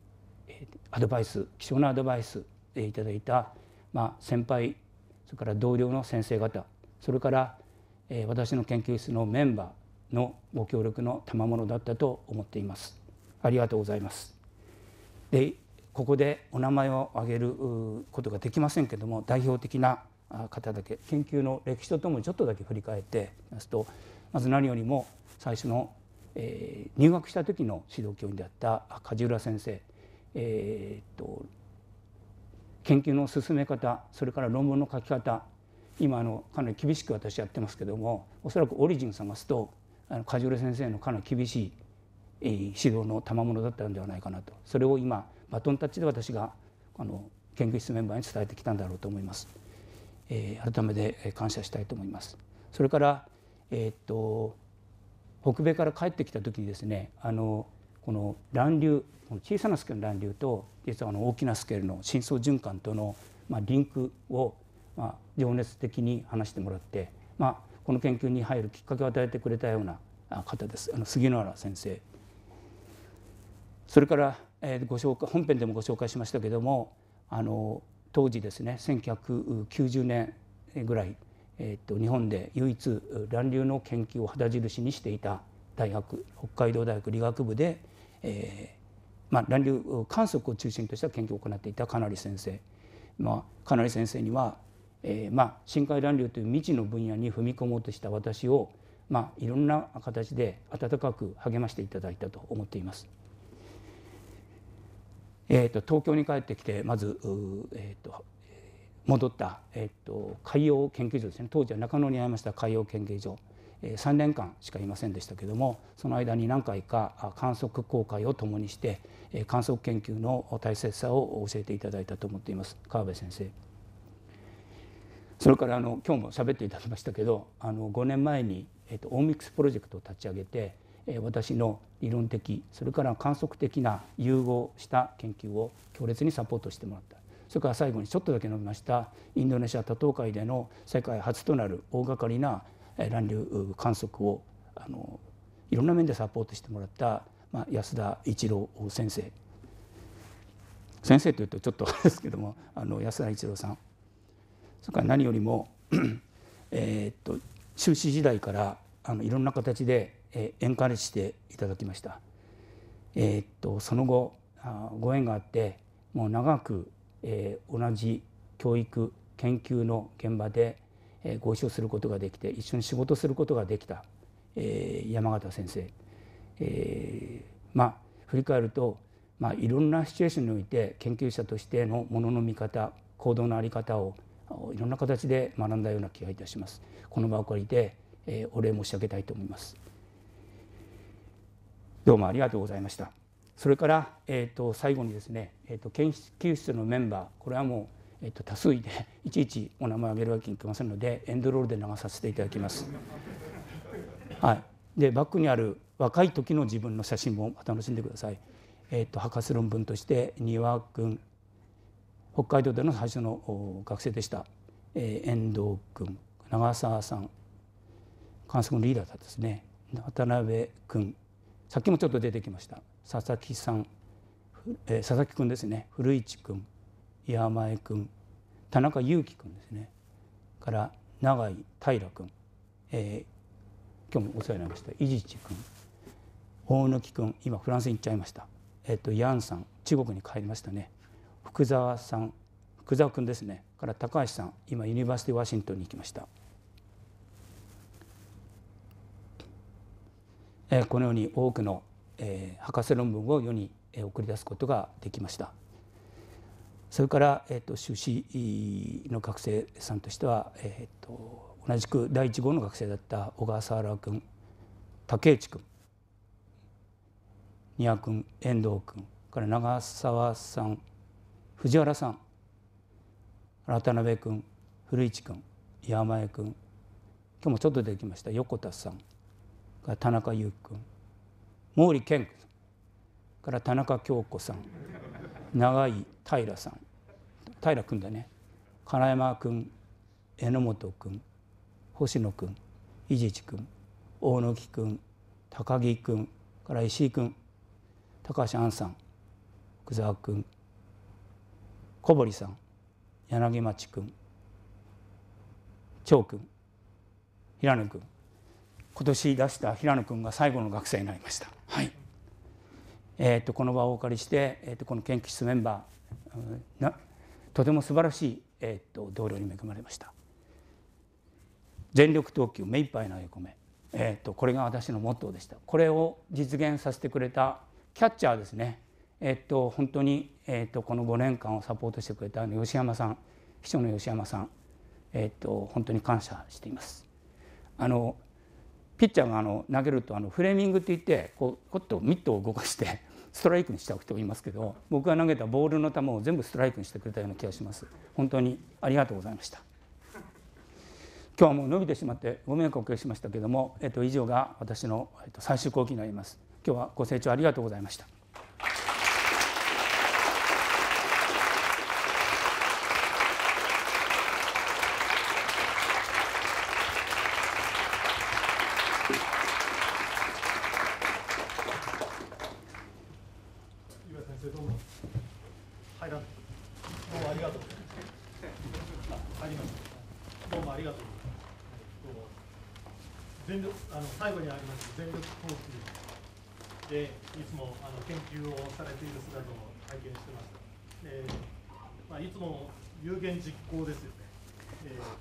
アドバイス貴重なアドバイスいただいた、まあ、先輩それから同僚の先生方それから私の研究室のメンバーのご協力の賜物だったと思っています。ありがとうございます。でここでお名前を挙げることができませんけども代表的な方だけ研究の歴史とともにちょっとだけ振り返ってますとまず何よりも最初の、え入学した時の指導教員であった梶浦先生えー、っと研究の進め方それから論文の書き方今あのかなり厳しく私やってますけどもおそらくオリジン探すとあの梶浦先生のかなり厳しい、えー、指導の賜物だったんではないかなとそれを今バトンタッチで私があの研究室メンバーに伝えてきたんだろうと思います。えー、改めて感謝したいと思います。それから、えー、っと北米から帰ってきた時にですねあのこの乱流小さなスケールの乱流と実はあの大きなスケールの深層循環との、まあ、リンクを、まあ、情熱的に話してもらって、まあ、この研究に入るきっかけを与えてくれたような方ですあの杉野原先生。それから、えご紹介本編でもご紹介しましたけどもあの当時ですね1990年ぐらい、えと、日本で唯一乱流の研究を旗印にしていた大学北海道大学理学部でえーまあ、乱流観測を中心とした研究を行っていたかなり先生、まあ、かなり先生には、えーまあ、深海乱流という未知の分野に踏み込もうとした私を、まあ、いろんな形で温かく励ましていただいたと思っています。えーと、東京に帰ってきてまず、えーと、戻った、えーと海洋研究所ですね当時は中野にありました海洋研究所3年間しかいませんでしたけどもその間に何回か観測公開を共にして観測研究の大切さを教えていただいたと思っています川辺先生。それからあの今日も喋っていただきましたけどあの5年前に、えっと、オーミックスプロジェクトを立ち上げて私の理論的それから観測的な融合した研究を強烈にサポートしてもらったそれから最後にちょっとだけ述べましたインドネシア多島海での世界初となる大掛かりな乱流観測をあのいろんな面でサポートしてもらった、まあ、安田一郎先生先生というとちょっとあれですけどもあの安田一郎さんそれから何よりも えっと中止時代からあのいろんな形で、えー、エンカレッジしていただきました。えー、っとその後あご縁があってもう長く、えー、同じ教育研究の現場でご一緒することができて一緒に仕事することができた山形先生、えー、まあ振り返ると、まあ、いろんなシチュエーションにおいて研究者としてのものの見方行動の在り方をいろんな形で学んだような気がいたします。この場を借りて、えー、お礼申し上げたいと思います。どうもありがとうございました。それから、えーと、最後にですね、えーと、と研究室のメンバーこれはもうえっと、多数位で いちいちお名前を挙げるわけにいきませんのでエンドロールで流させていただきます。はい、でバックにある若い時の自分の写真も楽しんでください。えっと、博士論文として丹羽君北海道での最初の学生でした、えー、遠藤君長澤さん観測のリーダーだですね渡辺君さっきもちょっと出てきました佐々木さん、えー、佐々木君ですね古市君山江君田中裕樹君ですねから永井平君、えー、今日もお世話になりました伊地知君大貫君今フランスに行っちゃいました、えーと、とヤンさん中国に帰りましたね福沢さん福沢君ですねから高橋さん今ユニバーシティワシントンに行きました。このように多くの博士論文を世に送り出すことができました。それから、えーと、修士の学生さんとしては、えーと、同じく第1号の学生だった小笠原君竹内君仁和君遠藤君から長澤さん藤原さん渡辺君古市君山江君今日もちょっと出てきました横田さん田中優君毛利健君から田中京子さん長井平さん平君だね金山君榎本君星野君伊地知君大野木君高木君から石井君高橋杏さん福沢君小堀さん柳町君長君平野君今年出した平野君が最後の学生になりました。えー、とこの場をお借りして、えー、とこの研究室メンバーなとても素晴らしい、えー、と同僚に恵まれました全力投球目いっぱい投げ込め、えー、とこれが私のモットーでしたこれを実現させてくれたキャッチャーですねえっと、本当に、えっと、この5年間をサポートしてくれた吉山さん秘書の吉山さん、えっと、本当に感謝しています。あのピッチャーがあの投げるとあのフレーミングっていってこうこっとミットを動かしてストライクにした人もいますけど僕が投げたボールの球を全部ストライクにしてくれたような気がします本当にありがとうございました今日はもう伸びてしまってご迷惑をおかけしましたけども、えっと、以上が私の、えっと、最終講義になります今日はご清聴ありがとうございました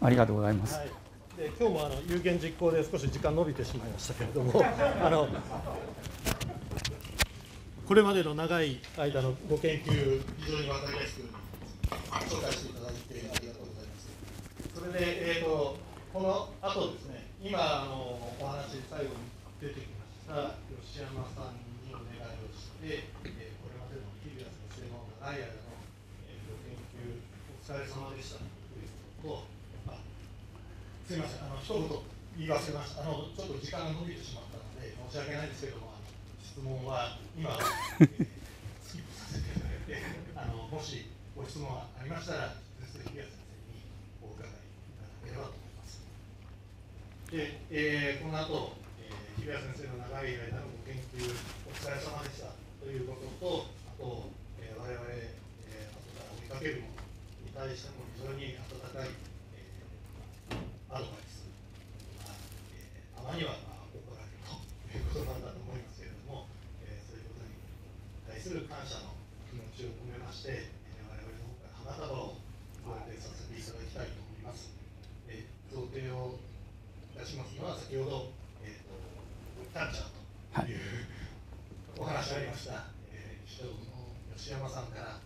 ありがとうございます。はい、で今日もあの有言実行で少し時間伸びてしまいましたけれども、あのこれまでの長い間のご研究、非常に分かりやすく紹介していただいてありがとうございます。それで、えーと、この後ですね、今あのお話最後に出てきました吉山さんにお願いをして、えー、これまでのキリアスの専門がい間の、えー、ご研究お疲れ様でした。すみません、あの一言言い忘れましたあの、ちょっと時間が伸びてしまったので、申し訳ないですけども、質問は今、えー、スキップさせていただいて、あのもしご質問がありましたら、先生にお伺いいただければと思います。で、えー、この後、えー、日比谷先生の長い間のご研究、お疲れ様でしたということと、あと、えー、我々、えー、後から追いかけるものに対しても非常に温かい。アドバイスあたまにはまあ怒られるということなんだと思いますけれども、えー、そういうことに対する感謝の気持ちを込めまして、我々の方から花束をさせていただきたいと思います。えー、贈呈をいたしますのは、先ほど、えーと、チャーという、お話ありました、えー、の吉山さんから。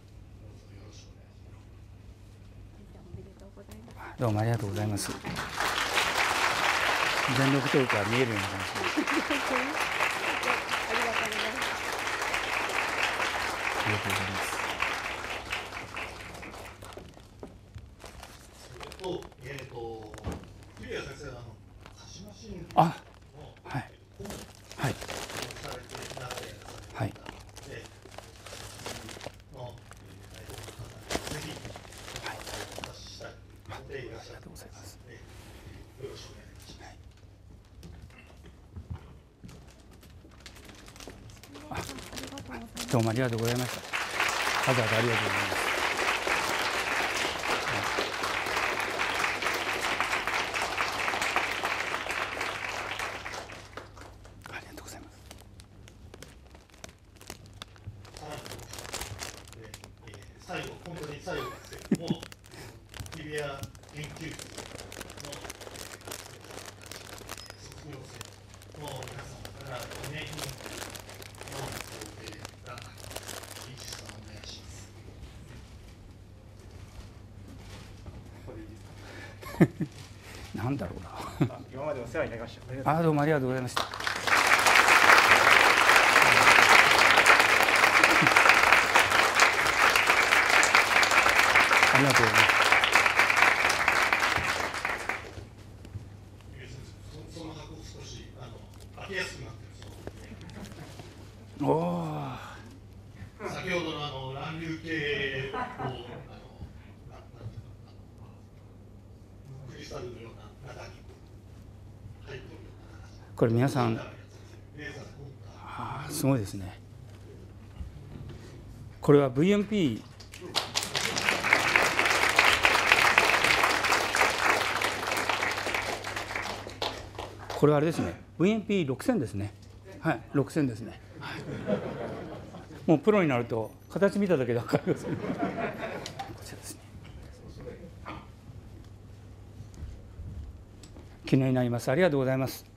どうもありがとうございます。全力投球が見えるようになりましありがとうございます。もありがとうございました。わざわざありがとうございます。いました。あどうもありがとうございました。これ皆さんあすごいですねこれは VMP これはあれですね VMP6000 ですねはい6000ですね、はい、もうプロになると形見ただけで分かりますこちらですね記念になりますありがとうございます